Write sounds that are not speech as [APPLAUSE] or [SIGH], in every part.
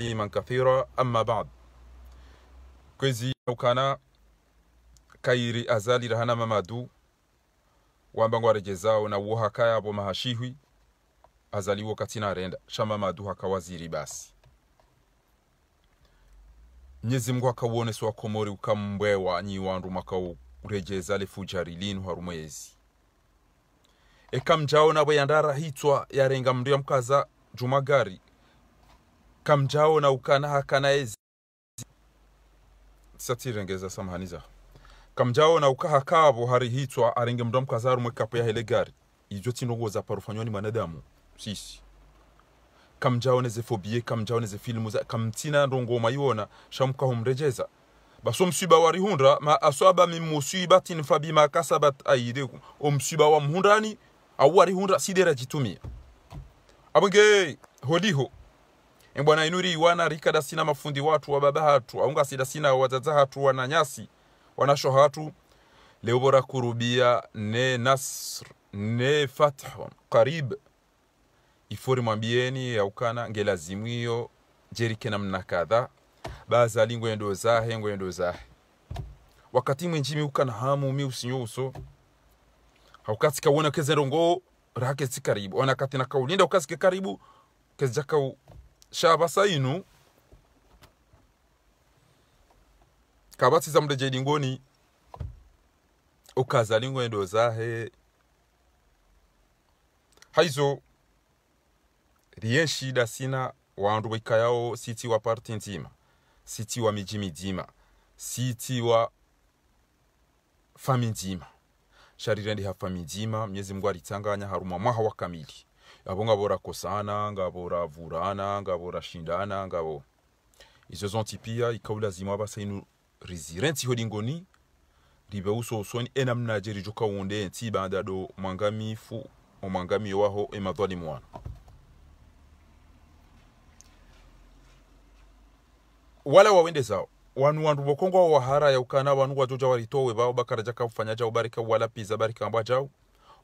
aliman kathira amma ba'd kwezi ukana kairi azalira hana mamadu wamba ngwaregezawo na uwo hakayabo mahashihwi azaliwo katina arenda shamamadu hakawaziri basi Mwenyezi Mungu akauoneswa komori ukambwewa nyi wandu makau urejeza lefujari linu harumwezi ekamjao hitwa yandarahitwa yarenga mndu mkaza jumagari kamjao kamjaona ukanaha kanaezi satirengeza kamjao na ukaha kabo hari hitwa arenge mndu amkazaru mwekapo ya gari ijo tindongoza parufanywa ni manadamu sisi kamjao neze fobie kamjao neze filmu za kamtina ndongo ndongoma iwona shamkahumrejeza baso msiba warihundra ma aswaba min musibatin fabima kasabat aidikum omsiba wa mhundani au warihundra sidera jitumia abonge hodiho E, bwana inuri iwana rikada sina mafundi watu wa baba hatu aunga sida sina wazaza hatu wananyasi wanasho hatu leubora kurubia ne nasr ne fathun karib ifori mwambieni yaukana ngelazimio jerike namna kadha bazali ngwendo zahe ngwendo zahe wakati mwenjimi ukana hamu mi usinyuso haukasika uona kezerongo rake si karibu ona katina kaulinda ukasike karibu kezjaka shabasainu kabatsiza murejeri ngoni ukaza ngwendo zahe haizo riye sina wandu waikayao sitiwa parti nzima sitiwa miji siti sitiwa fami nzima sharire ndi hafami nzima mnyezi mungu alitanganya haruma mwaha wa kamili abo ngabo kosana ngabo vurana ngabo shindana ngabo izo zonti pia ikawa lazima basainu rizirenti holingoni ribe uso usosoni enamna je rijuka wunde nti banda do o mangami waho emadhalimu mwana wala wawende zao wanu wandu bokongwa wahara ya ukana wanu wajoja walitowe bao bakaraja kafanya ufanyaja ubarika wala piza barika ambwa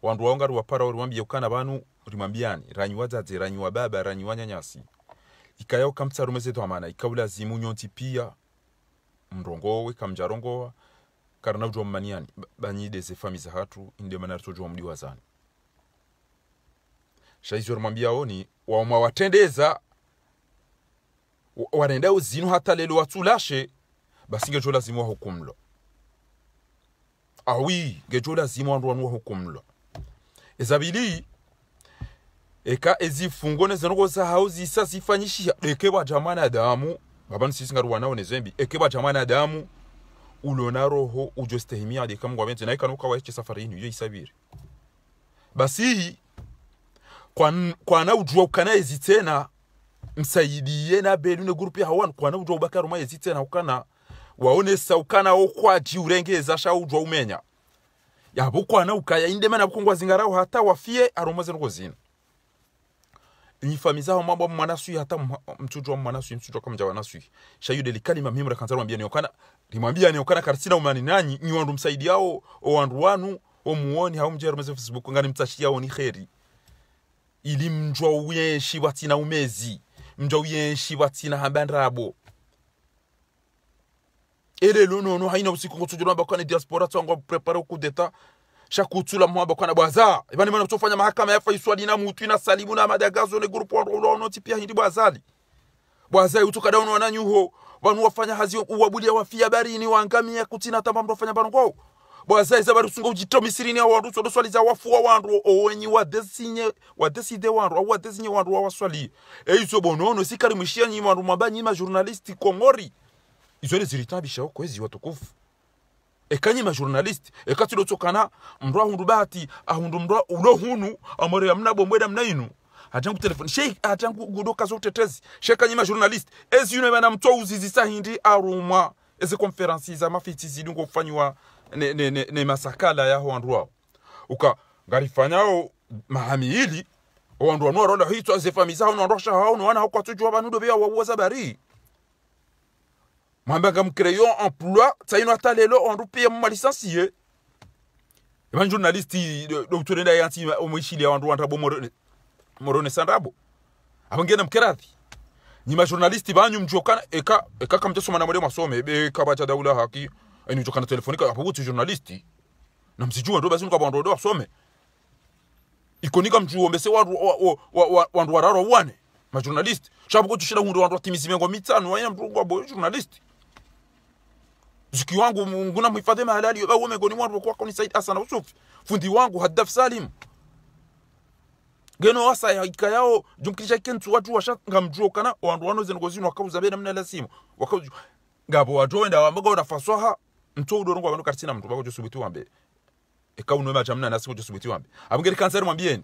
wandu waonga ruwapara oruwambia ukana banu rimambiani rimwambiani wazazi dade wa baba wa nyanyasi ikayo kamtsa rumeze to amana twamana zimu nyonti pia mrongowe kamjarongowa karana ujo mmaniani banyi deze famiza za hatu inde manarto jwa mdi wazani shaizi rumwambia oni waumwa watendeza wanaenda uzinu hata lelu watu lashe basi ngejo lazimu wa hukumlo awi ngejo lazimu wandu wanua hukumlo ezabili eka ezifungo nezinogo hauzi zisa zifanyishiha eke baja mwanadamu ngabanu sisi one zembi eke jamana mwanadamu ulona roho ujo stehimia de mungu wabenzi na ikanoka waeche safari yinu ujo isabiri basi kwa kwa na ujua ukana ezi tena msaidiye na belu ne gurupi hawan kwana ujua ubakaru ma ezi tena ukana waone sa ukana okwaji urengeza sha ujua umenya yabukwana ukaya indema nabukungwa zingarao hata wafie aromoze nuko zina nyifamiza ho mambo mwana sui hata wa mwana sui mtujo kama jawana sui shayu delikali mamimu mamimi kanzaro ambia niokana limwambia niokana karsina umani nanyi ni wandu msaidi yao o wandu wanu o muoni hao mjero mze facebook ngani mtashiao ni kheri ili mjwa uyenshi watina umezi mjwa uyenshi watina hambandrabo et lelo nono haina usiku kutsujulwa bakwana diaspora tsangwa prepare ku deta shakutsula mwa bakwana bwaza ibani bana kutofanya mahakama yafa iswali na mutu na salimu na madagazo ne grupo ono tipia hindi bwazali bwaza utuka daono wananyuho banu wafanya hazi uwabulia wafia barini wangamia kutina tamba mndo wafanya bano kwao bwaza usunga ujito misiri ni awandu so swali za wafuwa wandu owenyi wa desinye wa deside wandu wa desinye wandu wa waswali eizo bonono sikari mishia nyi wandu mabani kongori izo ni zilitabisha okwezi watukufu ekanyima journalist ekatilotsokana mndwa hundu bati ahundu mndwa ulo hunu amore amna bombweda mnainu atangu telefoni sheikh atangu gudoka zotetezi sheka nyima journalist ezi yuno bana mtwa uzizi sahindi arumwa ezi conference za mafiti zidungo kufanywa ne, ne, ne, ne masakala ya hoandwa uka ngarifanyao hili hoandwa no rola hitwa zefamiza hono ndosha hono wana hokwa tujwa banudo bia wawaza bari mwambega mcreyo emploi tsaino ata lelo ondupiye mmalisansiye eva journalisti dokutolenda yanti omwishilia wandu wantabo moronesa ndabo avangena mkerathi nyima journalisti banyu mjokana eka eka kamtesoma na mwalimu asome beka bacha daula haki ani mjokana telefonika apo kuti journalisti na msijua ndo basi nkaba ndo asome ikonika mjuombese wandu wandu wararo wane majournalisti chapo kuti shida hundu wandu watimizimengo mitano waina mtungu wabo journalisti mziki wangu Mungu namhifadhi mahalali au miongoni mwa walikuwa kwa ni Said Hassan Usuf fundi wangu Haddaf Salim geno wasa ya ika yao jumkilisha kentu watu kana wandu wano wanoze ngozini wakauza bena mna lasimu wakauza ngabo watoenda wambaga wanafaswaha mto udorongo wabano katina mtu wako josubuti wambe eka unu macha mna nasimu josubuti wambe abungeri kansari mwambieni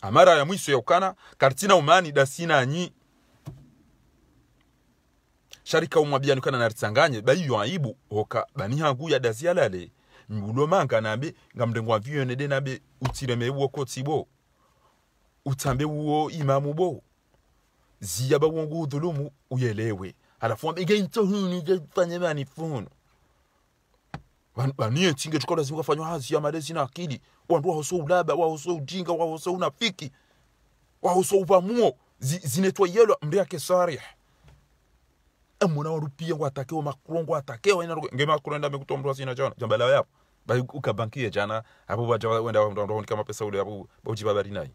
amara ya mwiso ya ukana katina umani dasina anyi sharika umwabiyanukana naritsanganye baiyo aibu hoka alale yadazialale manga nabe ngamdengo aviyonede nabe utireme wokoti bo utambe wuo imamu bo ziyaba wongu udhulumu uyelewe halafu wambige into huni jefanye manifunu banie tinge tuko zimu kufanywa hazi ya malezi na akili wandu wahoso ulaba wa wahoso ujinga wahoso unafiki wahoso uvamuo zinetwa yelo mri yake sarih emuna warupia ngo atakewa makuro ngo atakewa ina nge makuro enda mekutoa mtu asina jana jamba lao yapo bali ukabankia jana hapo jawa wenda mtu mtu kama pesa ule hapo bauji babari nayi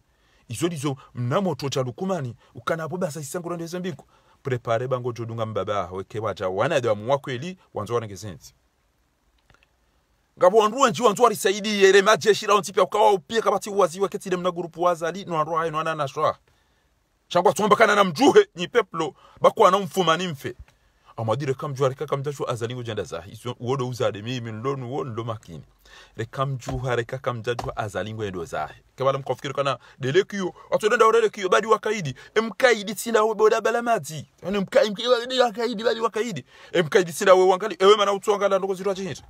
izo lizo mnamo to cha lukumani ukana hapo basa isango ndo zembiko prepare bango jodunga mbaba weke waja wana da mwa kweli wanzo wana gesenzi ngabo wandu wanji wanzo risaidie re majeshi la ontipa ukawa upia kabati uwaziwa ketile mna grupu wazali no wandu hayo no ana na shwa changwa tsomba kana na mjuhe ni peplo bakwa na mfuma nimfe amadire kam juha reka kam jaju azali ngojenda zahi wodo uzade mimi nlonu wo nlo makini rekam juha reka kam jaju azali ngojenda zahi kabala mkofikiri kana dele kiyo watu denda orele kiyo badi wakaidi emkaidi tina we boda bala mazi yaani mkaidi wakaidi badi wakaidi emkaidi tina we wangali ewe mana utwangala ndoko zirwa chinita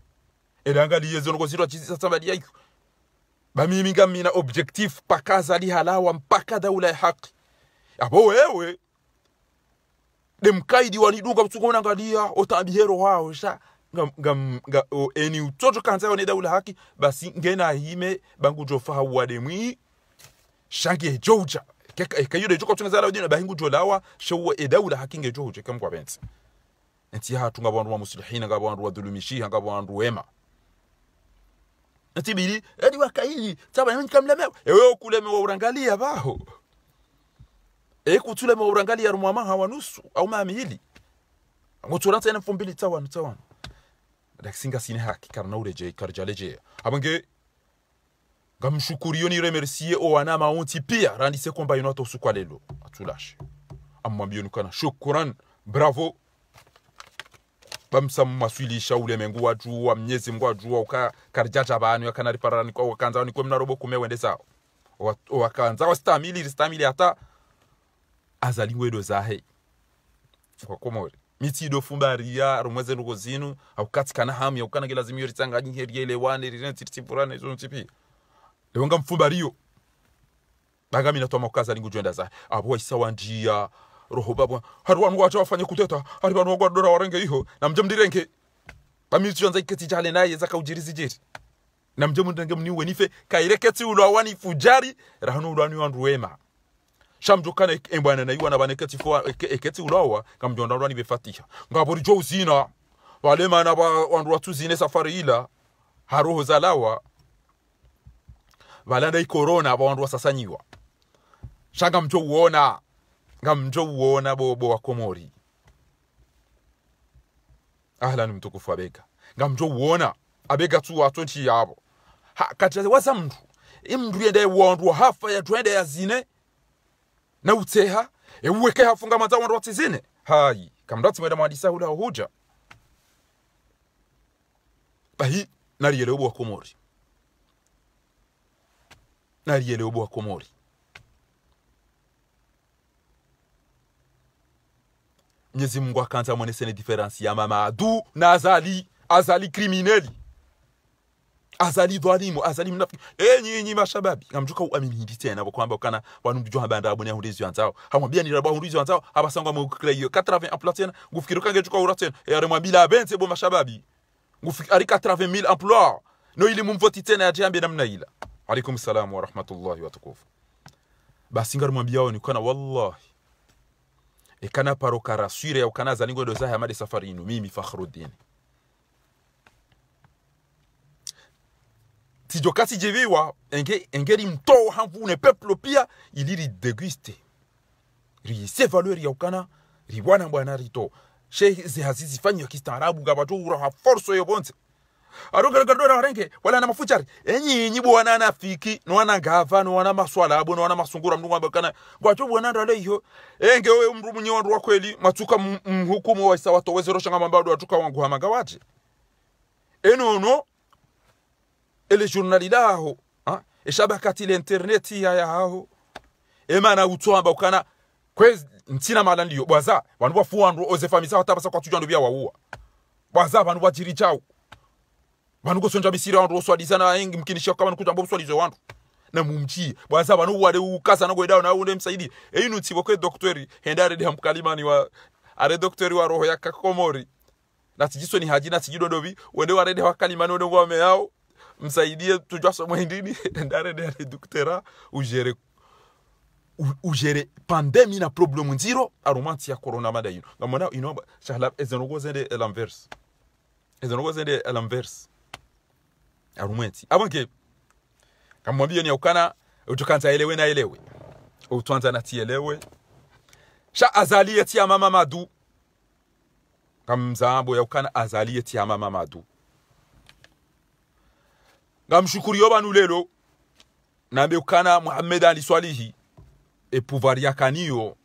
edangali yezo ndoko zirwa chinita sabadi yaiku bamimi ngamina objectif pakaza lihala wa mpaka daula ya haki abo wewe demkaidi waniduka msukona ngadia otabihero wao sha eni utoto kanza yone daula haki basi ngena hime bangu jofa wa demwi shangi joja e joja kayude joka tunga zala udina bahingu jolawa shawa e daula haki nge joja kamkwa bensi nti ha tunga bandu wa muslihina ngabo bandu wa dhulumishi ngabo bandu wema nti bili edi wakaili taba kamlemewa ewe okulemewa urangalia baho ekutula maurangali ya hawa nusu au mamihili ngoturata yana fumbili tawanu tawanu singa sine haki karna urejeye karjaleje abange ngamshukuriyo ni remercier o owana maunti pia randi se komba to sukwa lelo atulashe amwambio nikana shukran bravo bamsa maswili bamsammaswilisha mengu watu wa mnyezi mngwa juwa uka karjaja banu yakanaripararani kwa wakanza kwa mnarobo kumewende zao wakanza wasitamili ristamili hata azaliwe do zahe kwa miti komore mitido fumbaria rumweze nuko zinu au au katika na hami kana aukatikana hamu yaukana kilazimio ritanganyike rielewane rinetiritipurane zonotipi lewonga mfumbario banga mina twama kukaza lingu jwenda zahe abo waisa wanjia roho babu haru wanu wacha fanya kuteta hari wanu dora warenge iho na mje mdirenge bamitu yanza iketi jale naye zaka ujirizi jeri na mjamu mdirenge mniwe nife kaireketi ulawani fujari rahanu ulawani wanruwema shamjokana embwana na yuana baneketi tifo eketi ulawa kamjonda rani befatisha ngabori jo uzina wale mana ba wandwa watu zine safari ila haroho zalawa balanda na corona ba wandwa sasanyiwa shanga mjo uona ngamjo uona bobo wa komori ahlan mtukufu abega ngamjo uona abega tu wa 20 yabo kati wasa mtu imndu yende wandwa hafa ya twende ya zine nautseha ewuweke hafunga manza wandu watsizine hayi kamndatsi maida mwadisa huda huja bahi ubu obwa komori nariyele obwa komori mwenyezi mungu akanza sene diferansi ya mama adu na azali azali krimineli azali dhalimu azali mnafiki eh, nyinyi mashababi amtuka uamini tena kwa kwamba kana wanu mjua banda abone hundizi wanzao hamwambia ni rabu hundizi wanzao abasangwa mukira hiyo 80 emploi tena ngufikiruka kange chuka ura tena yare eh, mwambila benze bo mashababi ngufik ari 80000 emplois no ili mumvoti tena ya jambi namna ila alaikum salam wa rahmatullahi wa tukufu basi ngar mwambia ni kana wallahi e ikana parokara swire ya kana zalingo dozaha amade safari inu mimi fakhruddin tijoka sijeviwa enge engeri mtoa une peplo pia ili deguiste rideguiste riise valeur yaukana ribwana mbwana rito shehe zihazizifanywa kistaarabu gabatoura ha forso yo bonse arogargadora harenge wala na mafuchari enyi enyinyi bwana na fiki no wana gava no wana maswala abo wana masungura mndu ngwamba kana gwacho bwana ndale iyo enge we mndu munyondu wakweli matuka mhukumu wa isawa towezero shanga mambado watuka wangu hamanga wati enono ele journali daho ha? eshabakati le interneti ya yaho emana utwamba ukana kwezi ntina mala ndiyo bwaza wanu wa wa oze famisa bantu bafuwandu ozefamisa batabasa kwatujwandu byawawuwa bwaza wa abantu bajiri chawo bantu gosonja misiri wandu oswadiza na engi mkinisha kama nokujamba lizo wandu na mumji bwaza bantu wale ukasa na gwedao na unde msaidi e, inu tsibo kwe doktori hendare de hamkalimani wa are doktori wa roho ya kakomori na tijiso tijisoni hajina dobi wende wa wa rede warede wakalimani wende wa yao msaidie tujua somo indini [LAUGHS] endare dere duktera ujere ujere pandemi na problem nziro arumanti ya corona mada yino ngamona inoba shahlab ezenogo zende elanverse ezinogo zende elanverse arumwenti abanke ah, kamwambie ni ukana utukanza elewe na elewe utwanza na tielewe sha azali azalie tia mama madu kamzambo ya ukana azali azalie tia mama madu ngamshukuriyo banu lero nambe ukana muhammad aliswalihi epuvari yakaniyo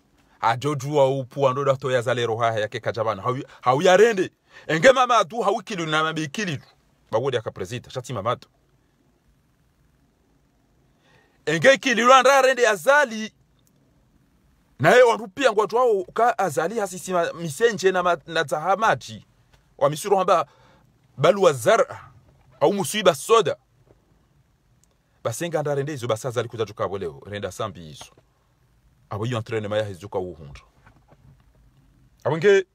wa upu andoda to yazalero haha yake kajabana hauyarende hawi enge mama hawi kilu na mabe ikili bagodi akapresida shati mama tu enge ikili rwanda rende yazali naye warupia ngwa twao ka azali hasisi misenje na na zahamati wa misuru hamba balu wa zara au musiba soda basenga ndarende izo basaza ari kuja tukabo renda sambi izo abo yo entraînement yahe zuka wuhunja abonge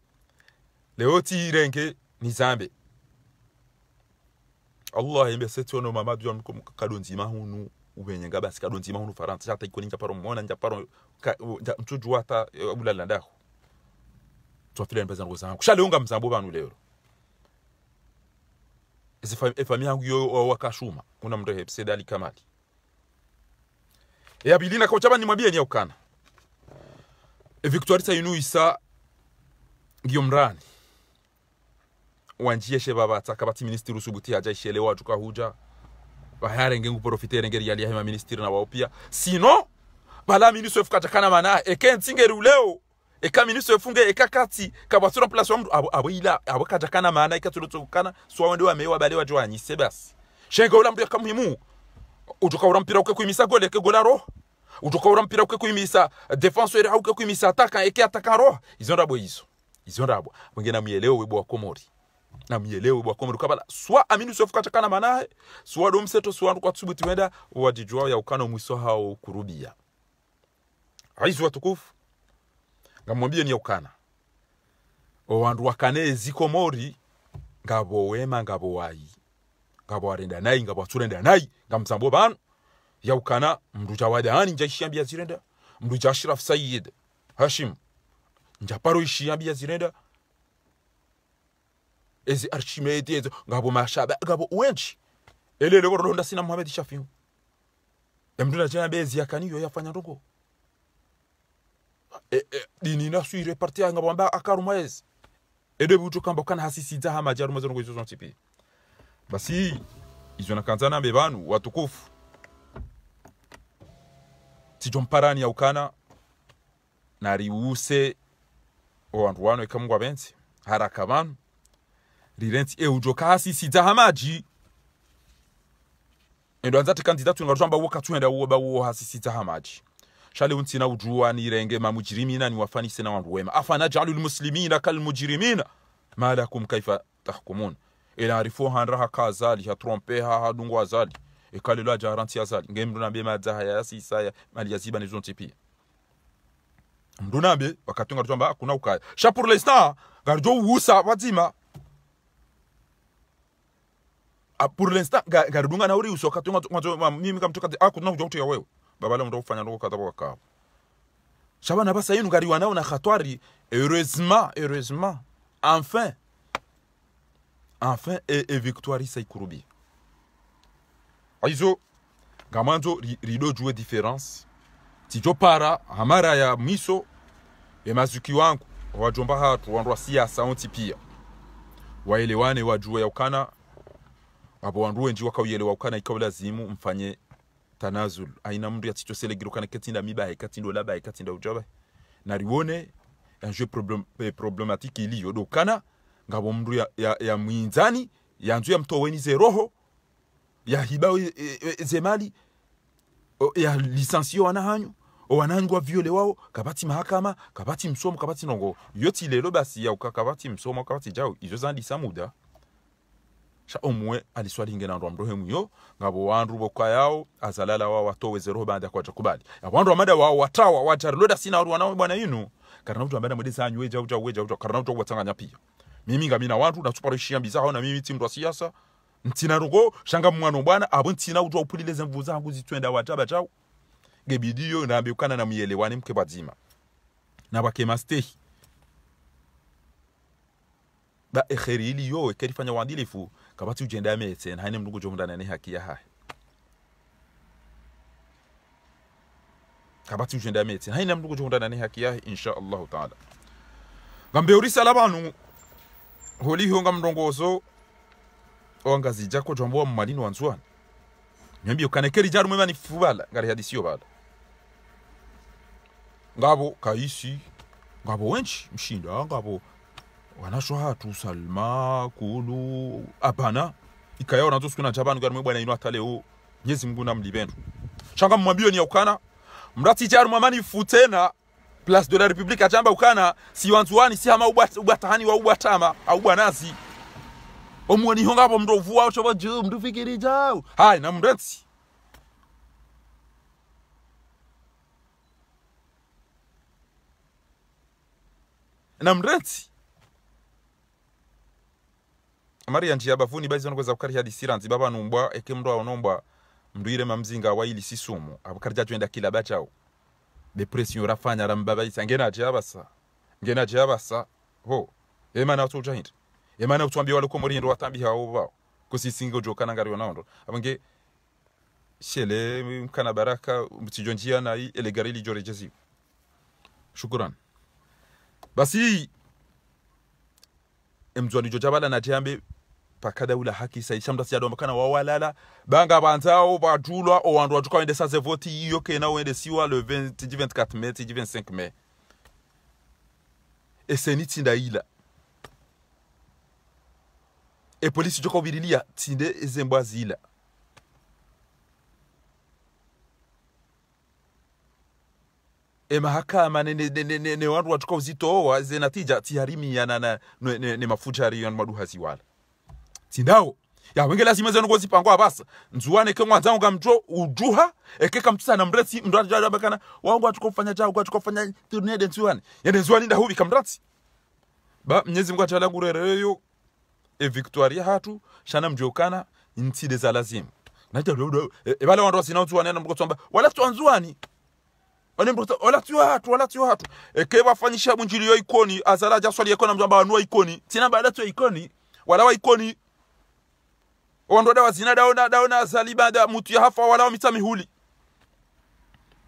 leo tirenge ni zambe Allah yembe setono mama dion kadonzima hunu ubenyenga basi kadonzima hunu faransa hata iko ninja paro mwana nja paro mtuju hata eh, ulalanda ho twafira mbeza ngo zangu kushaleunga mzambo banu leo efamiyangu yoyo wakashuma kuna alikamati una mndu ni alikamali ni kauchaba nimwabie niyaukana e, victorita yinu isa ngiyo mrani sheba babatsa kabati ministeri usubuti haja ishelewa tukahuja bahayarenge nguporofite rengeri yali yahema ministeri na waopia sino bala miniso efukatakana mana ekentsingeri uleo eka minisitiri wefunge eka kati kabwasira mpula mndu abo abo ila abo kajakana maana eka ikatulotokana swa wende wa mewa bale watu wanyise basi shenga ula mndu yakamuhimu utokaura mpira uke kuimisa gole ke gola roho utokaura mpira uke kuimisa defenseur au ke kuimisa ataka eke ataka roho izo ndabo izo izo ndabo mwingine amuelewe webo wa komori na mielewe bwa komori kabala swa amini sofu katakana maana swa do mseto swa kwa tsubu tuenda wadijua ya ukano mwiso hao kurubia aizu watukufu ngamwambie ni okana owandu wakane eziko mori ngabo wema ngabo wayi ngabo arenda nai ngabo watsurenda nai ngamsambo mdu jawada ani jawadani njaishambia zirenda mdu ja ashraf sayid hashim njaparo ishiyambia zirenda ezi archimede ezo ngabo mashaba ngabo wenchi elele korodonda sina muhamed shafiu emdu emndu nachena bezi yo yafanya ndogo dinina suire parti anga bamba akarumwezi ede butu kamba kana hasisidza hama jaru mazano ngo izo tipi basi izo nakanzana mbe banu watukufu tijo mparani yaukana nariwuse wantu wano ikamugwa bensi haraka banu rirenti eujo kahasisidza hamaji endo anzati kandidatu ngarutamba woka tuenda uwo bawo hasisidza hamaji shale unsina ujua mujirimina ni wafani sena wandu wema jalu lmuslimina kal mujirimina. Malakum kaifa tahkumun Ila ilaarifu hanraha trompe ha ha hadungu azali ekalelo jaranti azali nge mndu ya madzaha yasisaya mali yaziba nizonti pia mndu nambe wakati ngatamba kuna ukaya shapur laisna garjo uhusa wadzima pour l'instant garidunga nauriusa wakati mimi kamtukati akuna ah, kuja ya wewe babale omuntu okufanya nti okukata bwakaabu shabana basayinugariwa nabo na khatwari heureusement heureusement enfin enfin evictoire e isaikurubia aizo ngamba nzo rido jue difference tijo para hamara ya mwiso emazuki wangu wajomba hatu wandu wa siasa onti pia waelewane wajue yaukana abo wandu wenji wakauyelewa ukana ikaulazimu mfanye tanazul aina mundu yatichosele girukana katinda mibahe katinda olabahe katinda na nariwone un jeu problème problématique ili yodo kana ngabo mundu ya, ya, ya mwinzani ya ya nzu yanzu ze roho yahiba e, e, zemali o, ya lisansio o wanangwa viole wao kabati mahakama kabati msomo kabati nongo yoti lelo basi ya ukakabati msomo kabati jao izo zandi samuda sha omwe aliswalinge na ndwa mrohe yo ngabo wandu boka yao azalala wao watoweze roho baada kwa ya wandu amada wao watawa wajarloda sina watu wanao bwana yinu karana mtu amada mwezi anyu weja uja weja uja karana mtu watsanganya pia mimi ngami na wandu shia mbizaho na mimi timu timdwa siasa ntina rugo shanga mwana bwana abo ntina uja upulileze mvu zangu zitwenda wataba chao gebidiyo naambikana na myelewani mke bazima na bakema stehi ba ekheri iliyo fanya wandilifu kabati ugenda ametse nta nimwe ugujo mundana ne hakiya hahe kabati ugenda ametse nta nimwe ugujo mundana ne hakiya insha Allah taala gambe uri salaba salabanu holi honga mndongozo ongazi jako wa mmalini wanzwani nyambi keri jaru mwema ni fubala ngari yo bala ngabo kaisi ngabo wenchi mshinda ngabo wanashoha tu salma kulu hapana na tu siku nachabanu kwa mwe bwana inua tale huu Mwenyezi na namlipendo shanga mwambio ni ukana mrati jaru mamani futena plus dola republika republique ukana si wanzuani si hama ubatahani wa ubatama au bwanazi omwani honga hapo mndovua uchoba juu fikiri jau hai na mrati na mrati amari ya njia bavuni baizi onokweza kukarya disiranzi numbwa eke mndu aonombwa mndu mamzinga wa ili sisumu abukarya twenda kila bachao depression rafanya rambabaisa basa ngena ngenaje basa ho ema na utuja hindi ema na utuambi waluko mori murindo watambi hao bao kusisinga jokana ngari wanaondo abange shele mkana baraka mtijonjia na hii ile jore lijorejezi shukuran basi emzwanijo jabala na jambe pakadaula hakisa ishamda sijadombakana wawalala banga banzao o owandu wajuka wende saze voti iyo kena wende siwa le 20, 24 mai 25 mai eseni tinda ila e epolisi joka ubirilia tinde ezembwa zila emahakama newandu wajuka uzitowa zenatija tiharimiana ne, ne, ne mafuja ariyo maduha ziwala tidawo yavengela zimwe zenu kozipangwa apasa nzuwane ke mwadza unga mtro ujuha eke na kamtsana mretsi mndu bakana wangu watu kufanya wangu atikofanya chawo atikofanya tunede nzuwane yende nzuwane ndahubi kamratsi ba mnyezi mungu atala kurereyo e victoire hatu shana mjokana ntside za lazima naja e bale e, wandu wasina nzuwane na mkotsomba wala twanzuani olatiohatu eke bafanyisha bunjili yo ikoni azala jaswali yekona mjomba wanua ikoni tina baada tu ikoni wala wa ikoni owandoda wazina daona daona da mutu ya yahafa wala wamita mihuli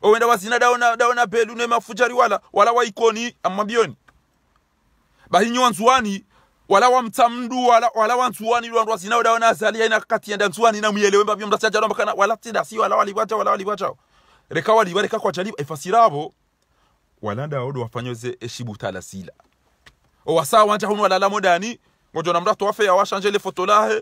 owenda wazina daona daona pelu ne mafujari wala wala wa ikoni amabioni bahinyo wanzuwani wala wa mtamdu wala wala wa nzuani wandu wazina daona zali ina kati ya nzuani na muyelewe mbabyo mtachaja ndo bakana wala tinda si wala wali wacha wala wali walibata reka walibareka kwa jalibu wala walanda odo wafanyoze eshibutala sila owasa wanja huno la modani ngojo na mrato wafe washanje le fotolahe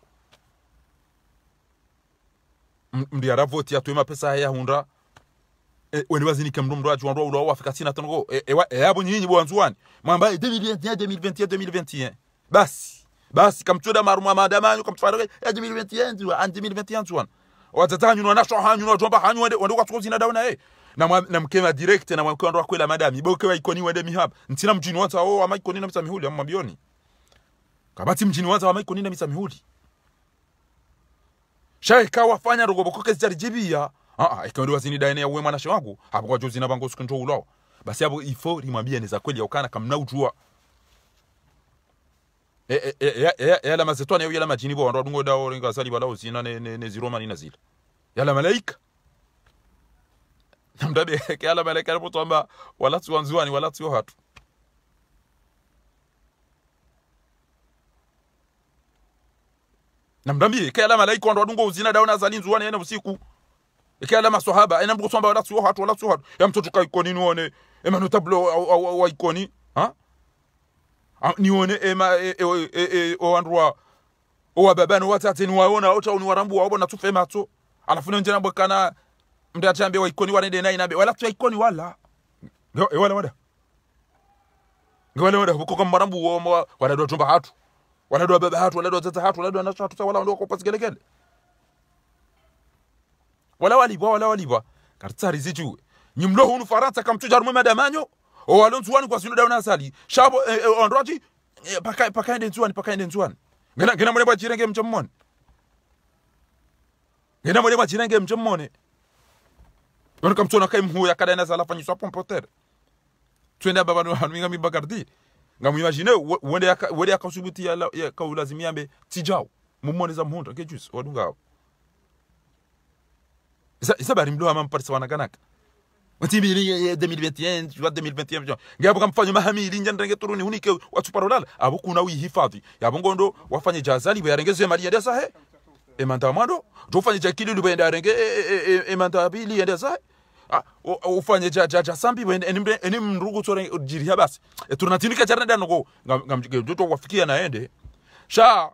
mndi aravoti atuye mapesa haya hunda e, wazini bazinika mndu mndwaji wandu ulo wafika sina tango e, e, e abo nyinyi bwanzuani mwamba 2021 2021 2021 basi basi kamchuda marumwa maadamanyu kamtfarage ya 2021 2021 2021 zuan watatanyu na nasho hanyu na jomba hanyu wende wende kwatsuko zina dauna eh na e. na mkema direct na mkema ndo kwela madami boke wa ikoni wende mihab ntina mjini wanza oh ama ikoni na misa mihuli ama mabioni kabati mjini wanza ama ikoni na misa mihuli shaye kawafanya rugobokoke zijarjibiya ah, ah ikandiwa zini daene ya uwe mwanashe wangu hapo kwa jozi nabango sikunto ulawa basi hapo ifo limwambia ni za kweli yaukana kamnautua e, e, e, e, e, yala mazetwana yala majini bo ndo dungo dao ringa sali bala usina ne, ne, ne ziroma nina zile yala malaika namdabe [LAUGHS] yala malaika alipotuamba wala tuanzuani wala tuyo namdambie ikayala malaika wandu wadungo uzina daona zalinzi wane ene usiku ikayala maswahaba ene mbukusomba wala suwa hatu wala suwa hatu ya mtoto ka ikoni nione ema notablo wa ikoni ha nione ema e, e, e, e, wandu e, wa wa owa babani watate niwaona ota niwarambu wa obo na tu alafu nonjena bwekana mndu atambe wa ikoni warende nayi nabe wala tu ikoni wala wala wala ngewale e wala bukoka marambu wa wadadwa tumba hatu wanadoa baba hatu wanadoa zaza hatu wanadoa nasha hatu wala kwa pasi gelegele wala walibwa wala walibwa kartsari zijuwe nyimlo hunu faransa kamchuja rumwe madamanyo o walonzu wani kwa sinu dauna asali shabo eh, eh, onroji eh, paka paka ende nzuani paka ende nzuani ngena ngena mwe bachirenge mchomone ngena mwe bachirenge mchomone yono kamtona kai mhuya kadana sala fanyiswa pompotere twende baba no hanuinga mibakardi nga ngamwimagine wende yakasubutia ya ya ka kaulazimia yambe tijao za mumoneza ke juice wadunga isa isa bari mdo ama wana mdoha mampatisa wanaganaka ntimbiri 2021 jwa 2021 ngabo kamfanya mahamili njanda ngeturuni hunike watsuparolala abo kuna uihifadhi yabo ngondo wafanye jazali bayarengezwe mali ya sahe emanda mwando jofanye jakili libenda renge emanda bili ya sahe ufanye jajaja sambi enimrugu tsore jiriha basi sha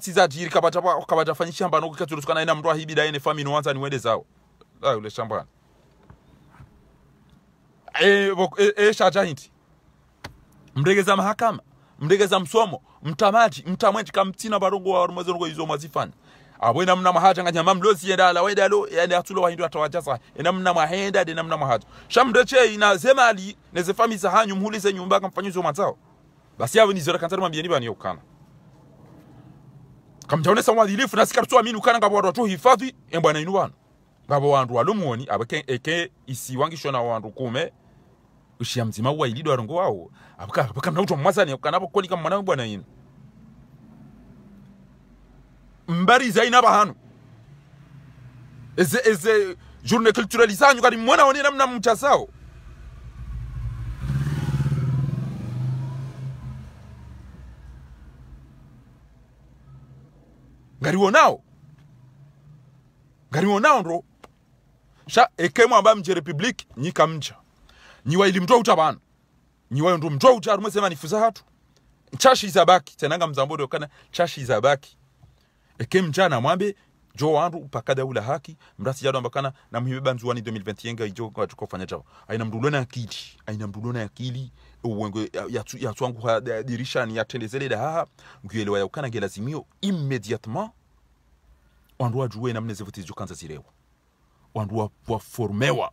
za jiri kabata kabata shamba katuru ina ene wanza ni wende zao ule e, e, e shaja hinti mregeza mahakama mregeza msomo mtamaji mtamwenji kamtina barongo wa rumwezo izo abwena mna hata nganya mamlozi yenda la weda lo yani atulo ndwa atawajaza ena mna mahenda de namna mahata shamdeche ina zema ali ne ze neze za hanyu muli ze nyumba kamfanyuzo matao basi yawe nizora kantari mambieni bani yokana kamtaonesa mwadilifu na sikartu aminu kana ngabo watu hifadhi embwana inu bana ngabo wandu walumuoni abake eke isi wangi shona wandu kume ushia mzima uwa ilido arongo wao abaka abaka mna utu mwazani ukana hapo koni kama mwana bwana inu mbariza inaba hano eze eze journée culturelle zanyu kati mwana wone namna mchasao ngariwo wonao ngariwo wonao ndo sha ekemo amba mje republic nyika mja nyiwa ili uta bana nyiwa ndo mtoa uta rumwe sema ni hatu chashi izabaki tenanga mzambodo kana chashi izabaki eke mjana mwambe jo wandu pakada ula haki mrasi jado ambakana na muhibeba nzuani 2021 ijo kwa chuko fanya jao aina mdulona akili aina mdulona akili uwengo ya, ya yangu ha dirisha ni yatendezele da haha ha ngiyelewa yakana gelazimio immediatement wandu na namne zivutizo kanza zirewa wandu waformewa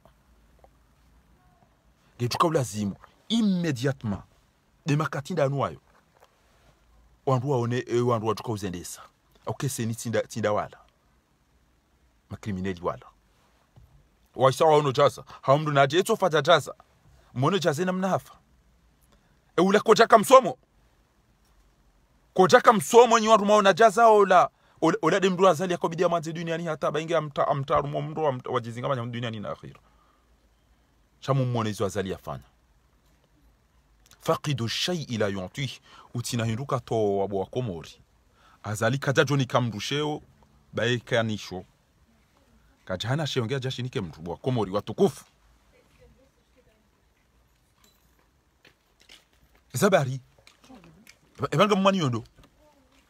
ngetuka ulazimu immediatement dema katinda anuwayo wandu waone eh, wandu watuka uzendesa okeseni tinda, tinda wala makrimineli wala waisawa uno jasa haumndu naje etsofata jasa mmono jazena mnafa eula koja msomo kojaka msomo nyi waruma na jaza ola ola de mndu azali akobidi amanze duniani hata bainge amta amta amtaruma mndu wajizinga manya duniani na akhira chamu mmone izo azali afanya faqidu shay'i la yu'tihi utina hinduka to wabo wakomori azali azalika jajo nikamrusheo baekanisho kajana jashi nike mtu wa komori watukufu zabari ebanga mwani yondo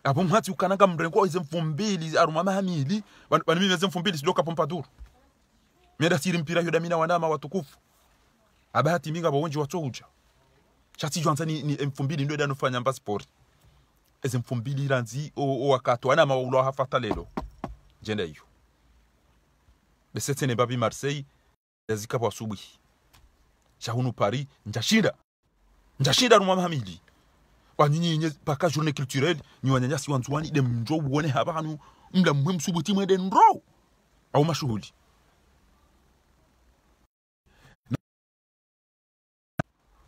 apo mwati ukananga mrengo ize mfumbili aruma mahamili mimi ize mfumbili sidoka pompadour mera siri mpira yoda mina wanama watukufu abahati minga bawonji watohuja chati jwanza ni, ni mfumbili ndio danofanya passport ezempfumbirira nzi owakatwa nama wawula hafata lero jendeyo bese ne babi marseille yazikabwa asubuhi shahunu paris njashinda njashinda rumwa mahamili nye paka journée culturelle ni wanyanyasi wanzuani de mjo uone habanu mla mwe msubuti mwende nro au mashuhuli